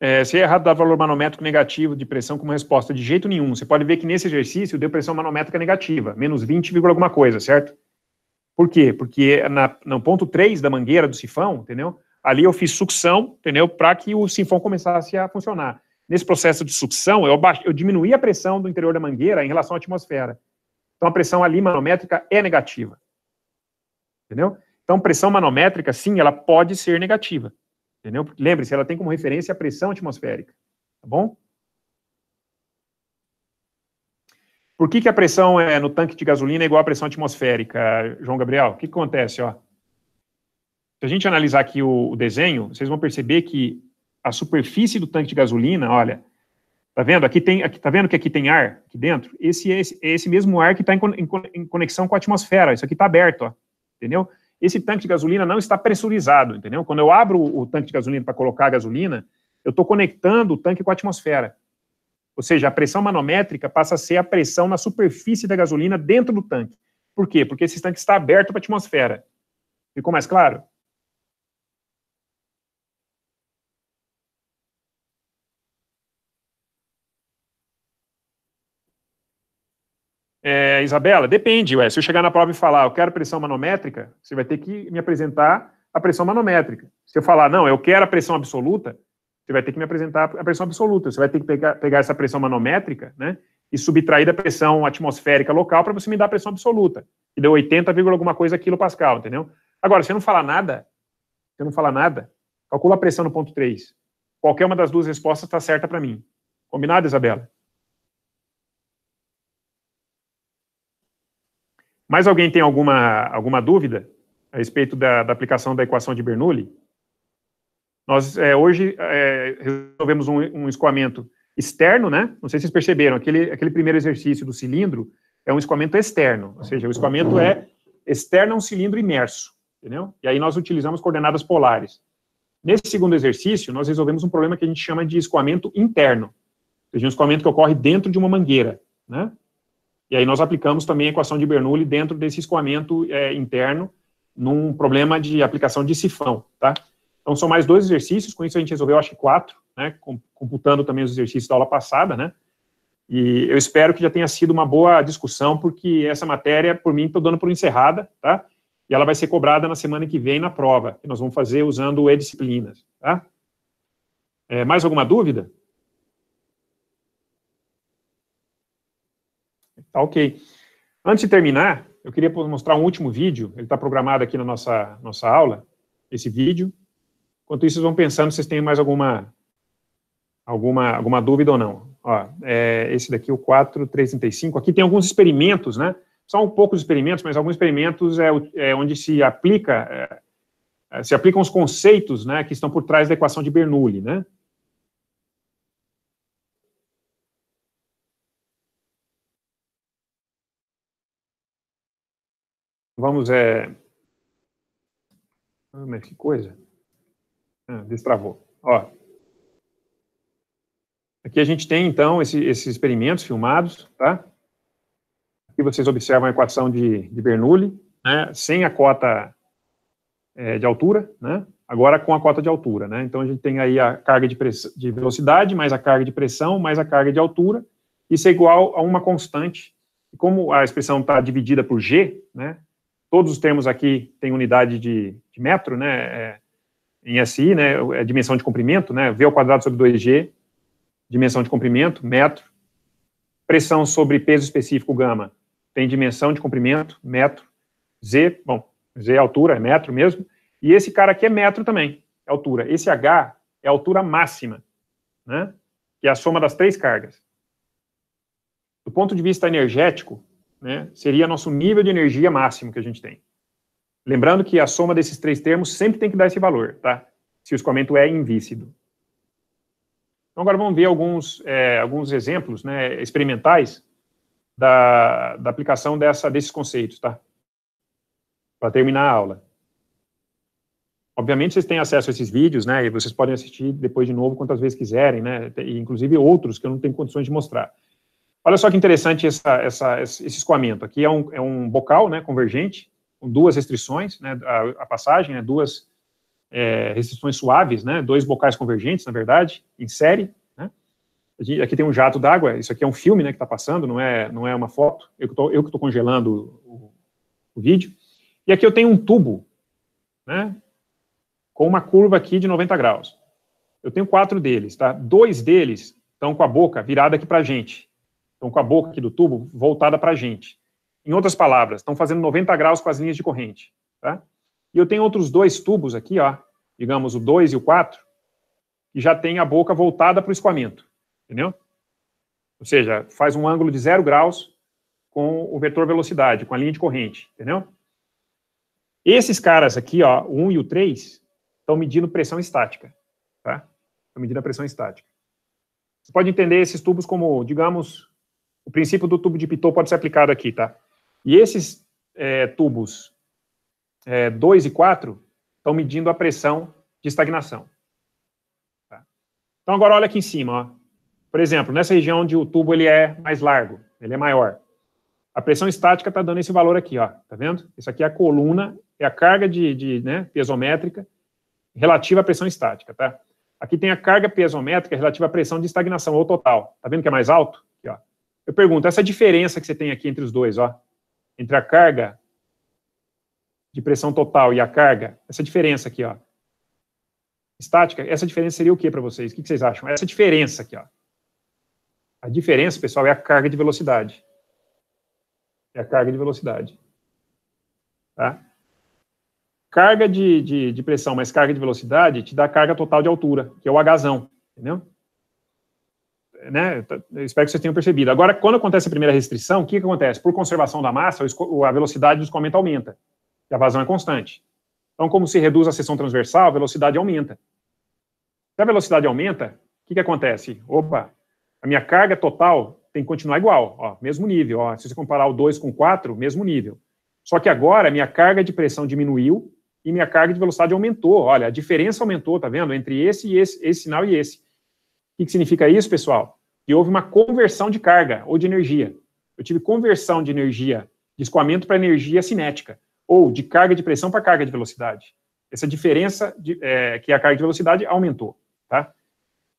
Speaker 1: É, se é errado, dá valor manométrico negativo de pressão como resposta de jeito nenhum. Você pode ver que nesse exercício deu pressão manométrica negativa, menos 20, alguma coisa, certo? Por quê? Porque na, no ponto 3 da mangueira do sifão, entendeu? Ali eu fiz sucção, entendeu? Para que o sifão começasse a funcionar. Nesse processo de sucção, eu, eu diminuí a pressão do interior da mangueira em relação à atmosfera. Então a pressão ali manométrica é negativa. Entendeu? Então pressão manométrica, sim, ela pode ser negativa. Entendeu? Lembre-se, ela tem como referência a pressão atmosférica, tá bom? Por que, que a pressão é, no tanque de gasolina é igual à pressão atmosférica, João Gabriel? O que, que acontece? Ó? Se a gente analisar aqui o, o desenho, vocês vão perceber que a superfície do tanque de gasolina, olha, Tá vendo? Aqui tem, aqui, tá vendo que aqui tem ar aqui dentro? Esse é esse, é esse mesmo ar que está em, em, em, conexão com a atmosfera. Isso aqui está aberto, ó. Entendeu? esse tanque de gasolina não está pressurizado, entendeu? Quando eu abro o tanque de gasolina para colocar a gasolina, eu estou conectando o tanque com a atmosfera. Ou seja, a pressão manométrica passa a ser a pressão na superfície da gasolina dentro do tanque. Por quê? Porque esse tanque está aberto para a atmosfera. Ficou mais claro? É, Isabela, depende, ué. Se eu chegar na prova e falar, eu quero pressão manométrica, você vai ter que me apresentar a pressão manométrica. Se eu falar, não, eu quero a pressão absoluta, você vai ter que me apresentar a pressão absoluta. Você vai ter que pegar, pegar essa pressão manométrica, né? E subtrair da pressão atmosférica local para você me dar a pressão absoluta, que deu 80, alguma coisa quilopascal, entendeu? Agora, se eu não falar nada, se eu não falar nada, calcula a pressão no ponto 3. Qualquer uma das duas respostas está certa para mim. Combinado, Isabela? Mais alguém tem alguma, alguma dúvida a respeito da, da aplicação da equação de Bernoulli? Nós é, hoje é, resolvemos um, um, escoamento externo, né? Não sei se vocês perceberam, aquele, aquele primeiro exercício do cilindro é um escoamento externo, ou seja, o escoamento é externo a um cilindro imerso, entendeu? E aí nós utilizamos coordenadas polares. Nesse segundo exercício, nós resolvemos um problema que a gente chama de escoamento interno, ou seja, um escoamento que ocorre dentro de uma mangueira, né? E aí nós aplicamos também a equação de Bernoulli dentro desse escoamento é, interno, num problema de aplicação de sifão, tá? Então são mais dois exercícios, com isso a gente resolveu acho que quatro, né, computando também os exercícios da aula passada, né? E eu espero que já tenha sido uma boa discussão, porque essa matéria, por mim, estou dando por encerrada, tá? E ela vai ser cobrada na semana que vem na prova, que nós vamos fazer usando e-disciplinas, tá? É, mais alguma dúvida? Tá ok. Antes de terminar, eu queria mostrar um último vídeo, ele está programado aqui na nossa, nossa aula, esse vídeo. Enquanto isso, vocês vão pensando se vocês têm mais alguma, alguma, alguma dúvida ou não. Ó, é, esse daqui, o 4335. aqui tem alguns experimentos, né? São um poucos experimentos, mas alguns experimentos é, é onde se aplica, é, é, se aplicam os conceitos né, que estão por trás da equação de Bernoulli, né? Vamos, é... Ah, mas que coisa. Ah, destravou. Ó. Aqui a gente tem, então, esse, esses experimentos filmados, tá? Aqui vocês observam a equação de, de Bernoulli, né? Sem a cota é, de altura, né? Agora com a cota de altura, né? Então a gente tem aí a carga de, press... de velocidade, mais a carga de pressão, mais a carga de altura. Isso é igual a uma constante. como a expressão está dividida por G, né? todos os termos aqui têm unidade de, de metro, né? É, em SI, né? É dimensão de comprimento, né? V ao quadrado sobre 2G, dimensão de comprimento, metro. Pressão sobre peso específico, gama, tem dimensão de comprimento, metro. Z, bom, Z é altura, é metro mesmo. E esse cara aqui é metro também, é altura. Esse H é altura máxima, né? Que é a soma das três cargas. Do ponto de vista energético, né, seria nosso nível de energia máximo que a gente tem. Lembrando que a soma desses três termos sempre tem que dar esse valor, tá? Se o escoamento é invícido. Então, agora vamos ver alguns, é, alguns exemplos né, experimentais da, da aplicação dessa, desses conceitos, tá? Para terminar a aula. Obviamente, vocês têm acesso a esses vídeos, né? E vocês podem assistir depois de novo quantas vezes quiserem, né? E, inclusive outros que eu não tenho condições de mostrar. Olha só que interessante essa, essa, esse escoamento. Aqui é um, é um bocal né, convergente, com duas restrições, né, a, a passagem, né, duas é, restrições suaves, né, dois bocais convergentes, na verdade, em série. Né. Aqui tem um jato d'água, isso aqui é um filme né, que está passando, não é, não é uma foto. Eu que estou congelando o, o vídeo. E aqui eu tenho um tubo, né, com uma curva aqui de 90 graus. Eu tenho quatro deles, tá? Dois deles estão com a boca virada aqui para a gente estão com a boca aqui do tubo voltada para a gente. Em outras palavras, estão fazendo 90 graus com as linhas de corrente. Tá? E eu tenho outros dois tubos aqui, ó, digamos o 2 e o 4, que já tem a boca voltada para o escoamento. Entendeu? Ou seja, faz um ângulo de zero graus com o vetor velocidade, com a linha de corrente. Entendeu? Esses caras aqui, ó, o 1 e o 3, estão medindo pressão estática. Tá? Estão medindo a pressão estática. Você pode entender esses tubos como, digamos, o princípio do tubo de Pitot pode ser aplicado aqui, tá? E esses é, tubos 2 é, e 4 estão medindo a pressão de estagnação. Tá? Então, agora olha aqui em cima. Ó. Por exemplo, nessa região onde o tubo ele é mais largo, ele é maior. A pressão estática está dando esse valor aqui, ó. Tá vendo? Isso aqui é a coluna, é a carga de, de né, piezométrica relativa à pressão estática, tá? Aqui tem a carga piezométrica relativa à pressão de estagnação, ou total. Tá vendo que é mais alto? Eu pergunto, essa diferença que você tem aqui entre os dois, ó, entre a carga de pressão total e a carga, essa diferença aqui, ó, estática, essa diferença seria o que para vocês? O que, vocês acham? Essa diferença aqui, ó. A diferença, pessoal, é a carga de velocidade. É a carga de velocidade. Tá? Carga de, de, de pressão mais carga de velocidade te dá carga total de altura, que é o Hzão, entendeu? né, espero que vocês tenham percebido. Agora, quando acontece a primeira restrição, o que, que acontece? Por conservação da massa, a velocidade do escoamento aumenta, e a vazão é constante. Então, como se reduz a seção transversal, a velocidade aumenta. Se a velocidade aumenta, o que, que acontece? Opa, a minha carga total tem que continuar igual, ó, mesmo nível. Ó, se você comparar o 2 com 4, mesmo nível. Só que agora a minha carga de pressão diminuiu e minha carga de velocidade aumentou. Olha, a diferença aumentou, tá vendo? Entre esse e esse, esse sinal e esse. O que significa isso, pessoal? Que houve uma conversão de carga ou de energia. Eu tive conversão de energia de escoamento para energia cinética, ou de carga de pressão para carga de velocidade. Essa diferença de, é, que é a carga de velocidade aumentou. Tá?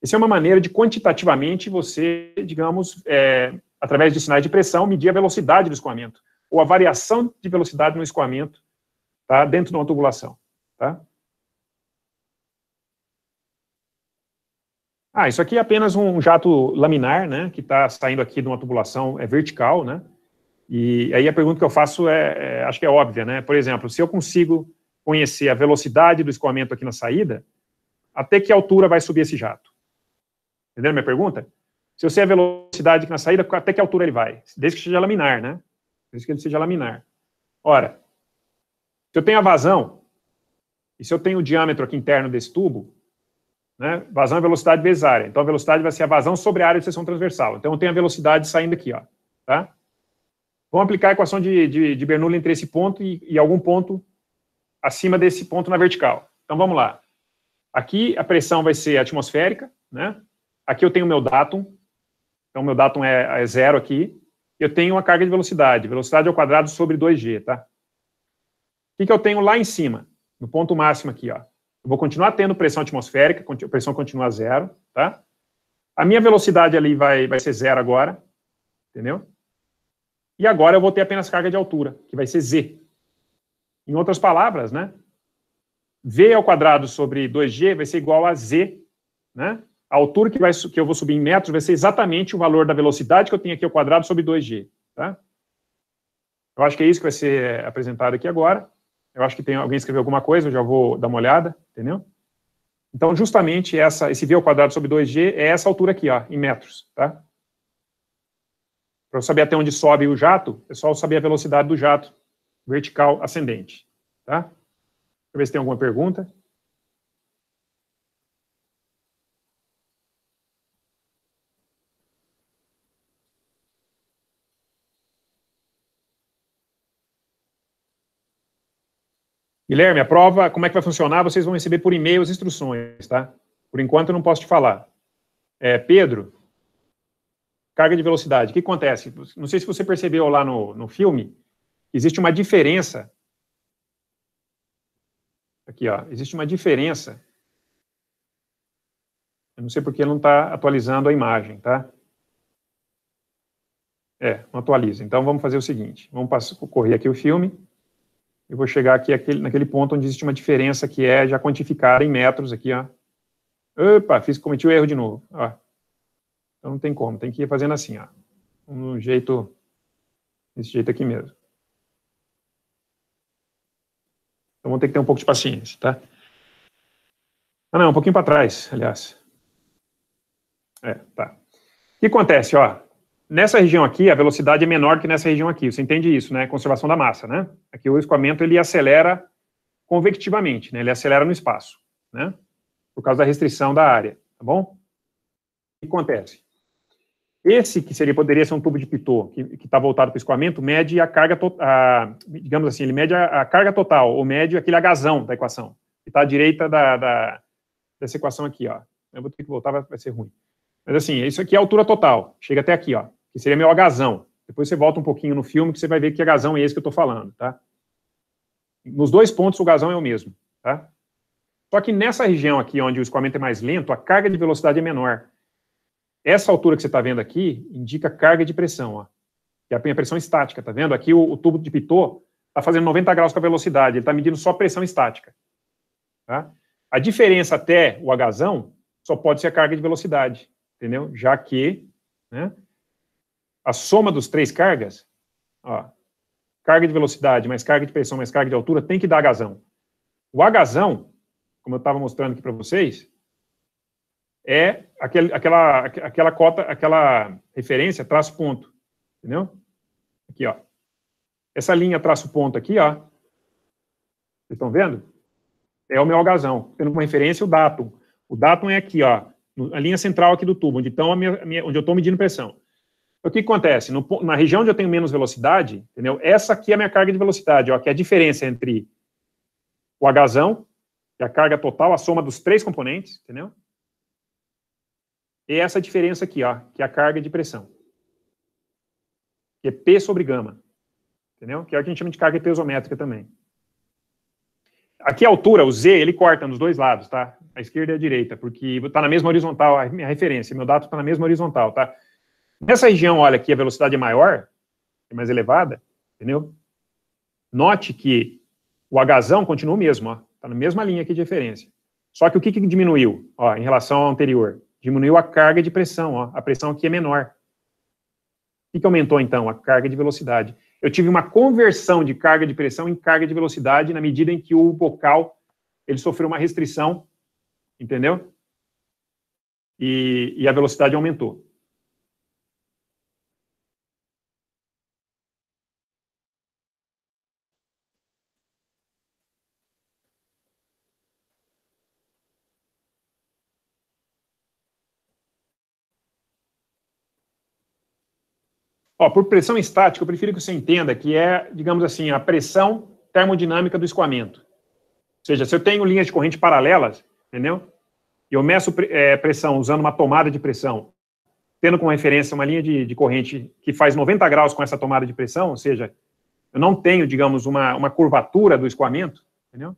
Speaker 1: Essa é uma maneira de quantitativamente você, digamos, é, através de sinais de pressão, medir a velocidade do escoamento, ou a variação de velocidade no escoamento tá, dentro de uma tubulação. Tá? Ah, isso aqui é apenas um jato laminar, né, que está saindo aqui de uma tubulação é vertical, né? E aí a pergunta que eu faço é, é, acho que é óbvia, né? Por exemplo, se eu consigo conhecer a velocidade do escoamento aqui na saída, até que altura vai subir esse jato? Entenderam minha pergunta? Se eu sei a velocidade aqui na saída, até que altura ele vai? Desde que seja laminar, né? Desde que ele seja laminar. Ora, se eu tenho a vazão, e se eu tenho o diâmetro aqui interno desse tubo, né? Vazão é velocidade vezes área. Então, a velocidade vai ser a vazão sobre a área de seção transversal. Então, eu tenho a velocidade saindo aqui. Ó, tá? Vamos aplicar a equação de, de, de Bernoulli entre esse ponto e, e algum ponto acima desse ponto na vertical. Então, vamos lá. Aqui, a pressão vai ser atmosférica. Né? Aqui eu tenho o meu datum. Então, meu datum é, é zero aqui. Eu tenho uma carga de velocidade. Velocidade ao quadrado sobre 2g, tá? O que, que eu tenho lá em cima? No ponto máximo aqui, ó vou continuar tendo pressão atmosférica, a pressão continua zero, tá? A minha velocidade ali vai, vai ser zero agora, entendeu? E agora eu vou ter apenas carga de altura, que vai ser Z. Em outras palavras, né? V ao quadrado sobre 2G vai ser igual a Z, né? A altura que, vai, que eu vou subir em metros vai ser exatamente o valor da velocidade que eu tenho aqui ao quadrado sobre 2G, tá? Eu acho que é isso que vai ser apresentado aqui agora. Eu acho que tem alguém escreveu alguma coisa, eu já vou dar uma olhada, entendeu? Então, justamente essa, esse V ao quadrado sobre 2G é essa altura aqui, ó, em metros, tá? Para eu saber até onde sobe o jato, é só eu saber a velocidade do jato vertical ascendente, tá? Deixa eu ver se tem alguma pergunta. Guilherme, a prova, como é que vai funcionar? Vocês vão receber por e-mail as instruções, tá? Por enquanto eu não posso te falar. É, Pedro, carga de velocidade, o que acontece? Não sei se você percebeu lá no, no filme, existe uma diferença. Aqui, ó, existe uma diferença. Eu não sei porque ele não está atualizando a imagem, tá? É, não atualiza. Então vamos fazer o seguinte: vamos correr aqui o filme eu vou chegar aqui aquele, naquele ponto onde existe uma diferença que é já quantificada em metros aqui, ó. Opa, fiz, cometi o erro de novo. Ó. Então não tem como, tem que ir fazendo assim, ó. Um jeito, desse jeito aqui mesmo. Então vamos ter que ter um pouco de paciência, tá? Ah não, um pouquinho para trás, aliás. É, tá. O que acontece, ó? Nessa região aqui, a velocidade é menor que nessa região aqui. Você entende isso, né? Conservação da massa, né? Aqui o escoamento ele acelera convectivamente, né? Ele acelera no espaço, né? Por causa da restrição da área, tá bom? O que acontece? Esse, que seria, poderia ser um tubo de Pitot, que está voltado para o escoamento, mede a carga total, digamos assim, ele mede a, a, carga total, ou mede aquele agazão da equação, que está à direita da, da, dessa equação aqui, ó. Eu vou ter que voltar, vai, vai ser ruim. Mas assim, isso aqui é a altura total, chega até aqui, ó que seria meu agazão. Depois você volta um pouquinho no filme que você vai ver que agazão é esse que eu estou falando, tá? Nos dois pontos o gazão é o mesmo, tá? Só que nessa região aqui, onde o escoamento é mais lento, a carga de velocidade é menor. Essa altura que você está vendo aqui indica carga de pressão, ó. Que é a pressão estática, tá vendo? Aqui o, o tubo de pitot está fazendo 90 graus com a velocidade, ele está medindo só pressão estática. Tá? A diferença até o agazão só pode ser a carga de velocidade, entendeu? Já que né, a soma dos três cargas, ó, carga de velocidade mais carga de pressão mais carga de altura, tem que dar agazão. O agazão, como eu estava mostrando aqui para vocês, é aquele, aquela, aquela cota, aquela referência traço ponto, entendeu? Aqui, ó. Essa linha traço ponto aqui, ó. Vocês estão vendo? É o meu agazão. tendo como referência o datum. O datum é aqui, ó, a linha central aqui do tubo, onde, estão minha, onde eu estou medindo pressão. O que acontece? No, na região onde eu tenho menos velocidade, entendeu? Essa aqui é a minha carga de velocidade, ó, que é a diferença entre o Hzão, que é a carga total, a soma dos três componentes, entendeu? E essa diferença aqui, ó, que é a carga de pressão. Que é P sobre gama. Entendeu? Que é o que a gente chama de carga pesométrica também. Aqui a altura, o Z, ele corta nos dois lados, tá? A esquerda e a direita, porque está na mesma horizontal, a minha referência, meu dado está na mesma horizontal, tá? Nessa região, olha, aqui a velocidade é maior, é mais elevada, entendeu? Note que o agazão continua o mesmo, está na mesma linha aqui de referência. Só que o que, que diminuiu ó, em relação ao anterior? Diminuiu a carga de pressão, ó, a pressão aqui é menor. O que, que aumentou, então? A carga de velocidade. Eu tive uma conversão de carga de pressão em carga de velocidade na medida em que o bocal ele sofreu uma restrição, entendeu? E, e a velocidade aumentou. Ó, por pressão estática, eu prefiro que você entenda que é, digamos assim, a pressão termodinâmica do escoamento. Ou seja, se eu tenho linhas de corrente paralelas, entendeu? E eu meço é, pressão usando uma tomada de pressão, tendo como referência uma linha de, de corrente que faz 90 graus com essa tomada de pressão, ou seja, eu não tenho, digamos, uma, uma curvatura do escoamento, entendeu?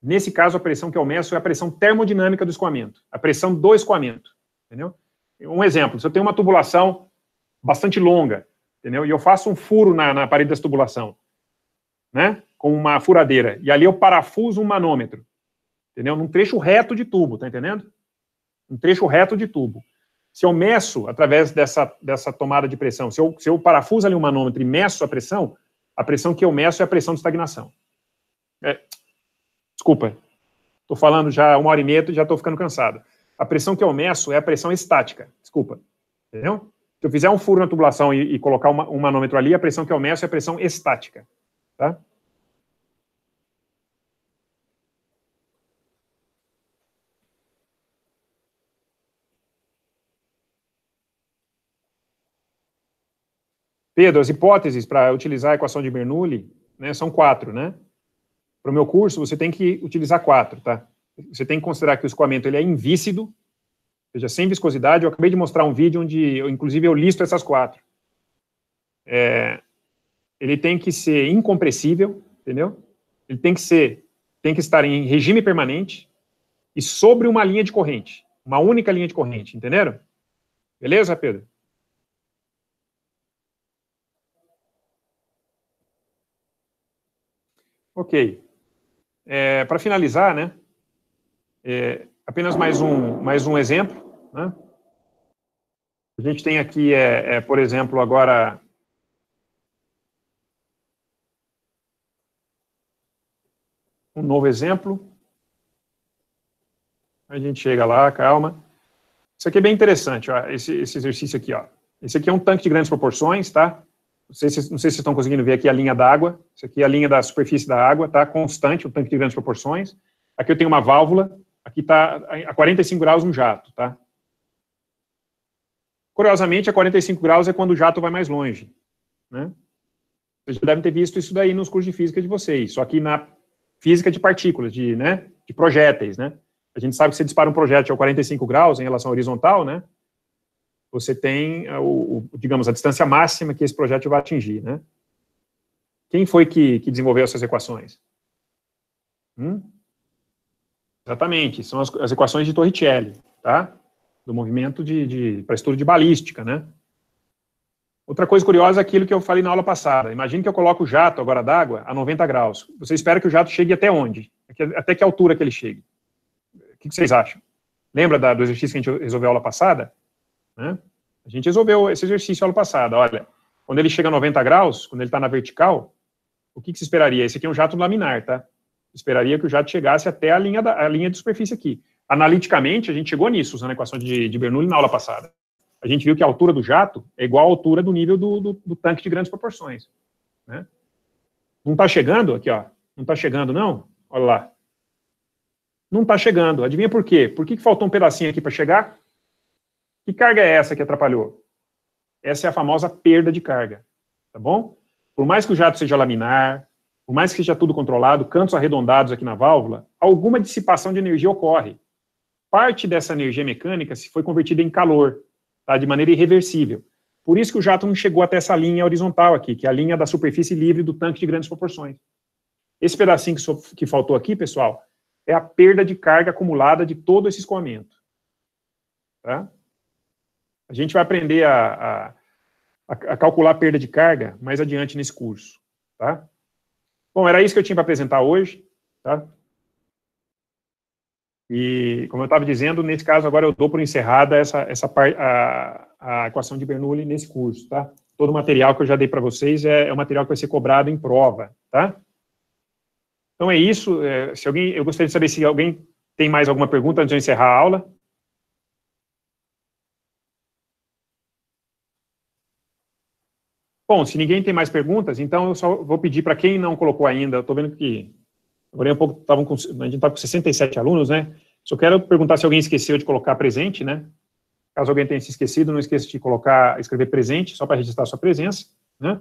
Speaker 1: Nesse caso, a pressão que eu meço é a pressão termodinâmica do escoamento, a pressão do escoamento, entendeu? Um exemplo, se eu tenho uma tubulação bastante longa, entendeu? E eu faço um furo na, na parede da tubulação, né? Com uma furadeira. E ali eu parafuso um manômetro, entendeu? Num trecho reto de tubo, tá entendendo? Um trecho reto de tubo. Se eu meço através dessa, dessa tomada de pressão, se eu, se eu parafuso ali um manômetro e meço a pressão, a pressão que eu meço é a pressão de estagnação. É, desculpa, estou falando já uma hora e meia e já estou ficando cansado. A pressão que eu meço é a pressão estática. Desculpa. Entendeu? Se eu fizer um furo na tubulação e, e colocar uma, um manômetro ali, a pressão que eu meço é a pressão estática. Tá? Pedro, as hipóteses para utilizar a equação de Bernoulli né, são quatro, né? Para o meu curso, você tem que utilizar quatro, tá? Você tem que considerar que o escoamento ele é invícido, seja, sem viscosidade. Eu acabei de mostrar um vídeo onde, eu, inclusive, eu listo essas quatro. É, ele tem que ser incompressível, entendeu? Ele tem que ser, tem que estar em regime permanente e sobre uma linha de corrente, uma única linha de corrente, entenderam? Beleza, Pedro? Ok. É, Para finalizar, né? É, apenas mais um, mais um exemplo. Né? A gente tem aqui, é, é, por exemplo, agora... Um novo exemplo. A gente chega lá, calma. Isso aqui é bem interessante, ó, esse, esse exercício aqui. Ó. Esse aqui é um tanque de grandes proporções, tá? Não sei, se, não sei se vocês estão conseguindo ver aqui a linha d'água. Isso aqui é a linha da superfície da água, tá? Constante, um tanque de grandes proporções. Aqui eu tenho uma válvula, Aqui está a 45 graus um jato, tá? Curiosamente, a 45 graus é quando o jato vai mais longe, né? Vocês já devem ter visto isso daí nos cursos de física de vocês, só que na física de partículas, de, né, de projéteis, né? A gente sabe que você dispara um projétil a 45 graus em relação à horizontal, né? Você tem, eh, o, o, digamos, a distância máxima que esse projétil vai atingir, né? Quem foi que, que desenvolveu essas equações? Hum? Exatamente, são as, as equações de Torricelli, tá? Do movimento de, de para estudo de balística, né? Outra coisa curiosa é aquilo que eu falei na aula passada. Imagine que eu coloco o jato agora d'água a 90 graus. Você espera que o jato chegue até onde? Até que altura que ele chegue? O que vocês acham? Lembra da, do exercício que a gente resolveu a aula passada? Né? A gente resolveu esse exercício a aula passada. Olha, quando ele chega a 90 graus, quando ele está na vertical, o que, que se esperaria? Esse aqui é um jato laminar, tá? Esperaria que o jato chegasse até a linha, da, a linha de superfície aqui. Analiticamente, a gente chegou nisso, usando a equação de, de Bernoulli na aula passada. A gente viu que a altura do jato é igual à altura do nível do, do, do tanque de grandes proporções. Né? Não está chegando? Aqui, ó. Não está chegando, não? Olha lá. Não está chegando. Adivinha por quê? Por que, que faltou um pedacinho aqui para chegar? Que carga é essa que atrapalhou? Essa é a famosa perda de carga, tá bom? Por mais que o jato seja laminar, por mais que seja tudo controlado, cantos arredondados aqui na válvula, alguma dissipação de energia ocorre. Parte dessa energia mecânica se foi convertida em calor, tá? de maneira irreversível. Por isso que o jato não chegou até essa linha horizontal aqui, que é a linha da superfície livre do tanque de grandes proporções. Esse pedacinho que, so, que faltou aqui, pessoal, é a perda de carga acumulada de todo esse escoamento. Tá? A gente vai aprender a, a, a calcular a perda de carga mais adiante nesse curso. Tá? Bom, era isso que eu tinha para apresentar hoje, tá? E, como eu estava dizendo, nesse caso agora eu dou por encerrada essa, essa a, a equação de Bernoulli nesse curso, tá? Todo o material que eu já dei para vocês é, é o material que vai ser cobrado em prova, tá? Então é isso. É, se alguém, eu gostaria de saber se alguém tem mais alguma pergunta antes de eu encerrar a aula. Bom, se ninguém tem mais perguntas, então eu só vou pedir para quem não colocou ainda, estou vendo que agora é um pouco, tavam com, a gente estava tá com 67 alunos, né? Só quero perguntar se alguém esqueceu de colocar presente, né? Caso alguém tenha se esquecido, não esqueça de colocar, escrever presente, só para registrar sua presença, né?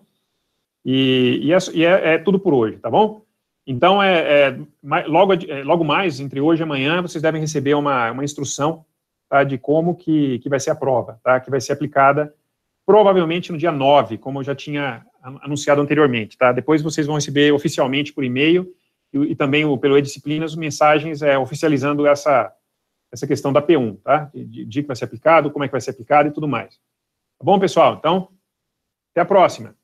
Speaker 1: E, e, é, e é, é, tudo por hoje, tá bom? Então, é, é logo, é, logo mais, entre hoje e amanhã, vocês devem receber uma, uma instrução tá, de como que, que vai ser a prova, tá? Que vai ser aplicada provavelmente no dia 9, como eu já tinha anunciado anteriormente, tá? Depois vocês vão receber oficialmente por e-mail e, e também o, pelo E-Disciplinas mensagens é, oficializando essa, essa questão da P1, tá? De, que vai ser aplicado, como é que vai ser aplicado e tudo mais. Tá bom, pessoal? Então, até a
Speaker 2: próxima.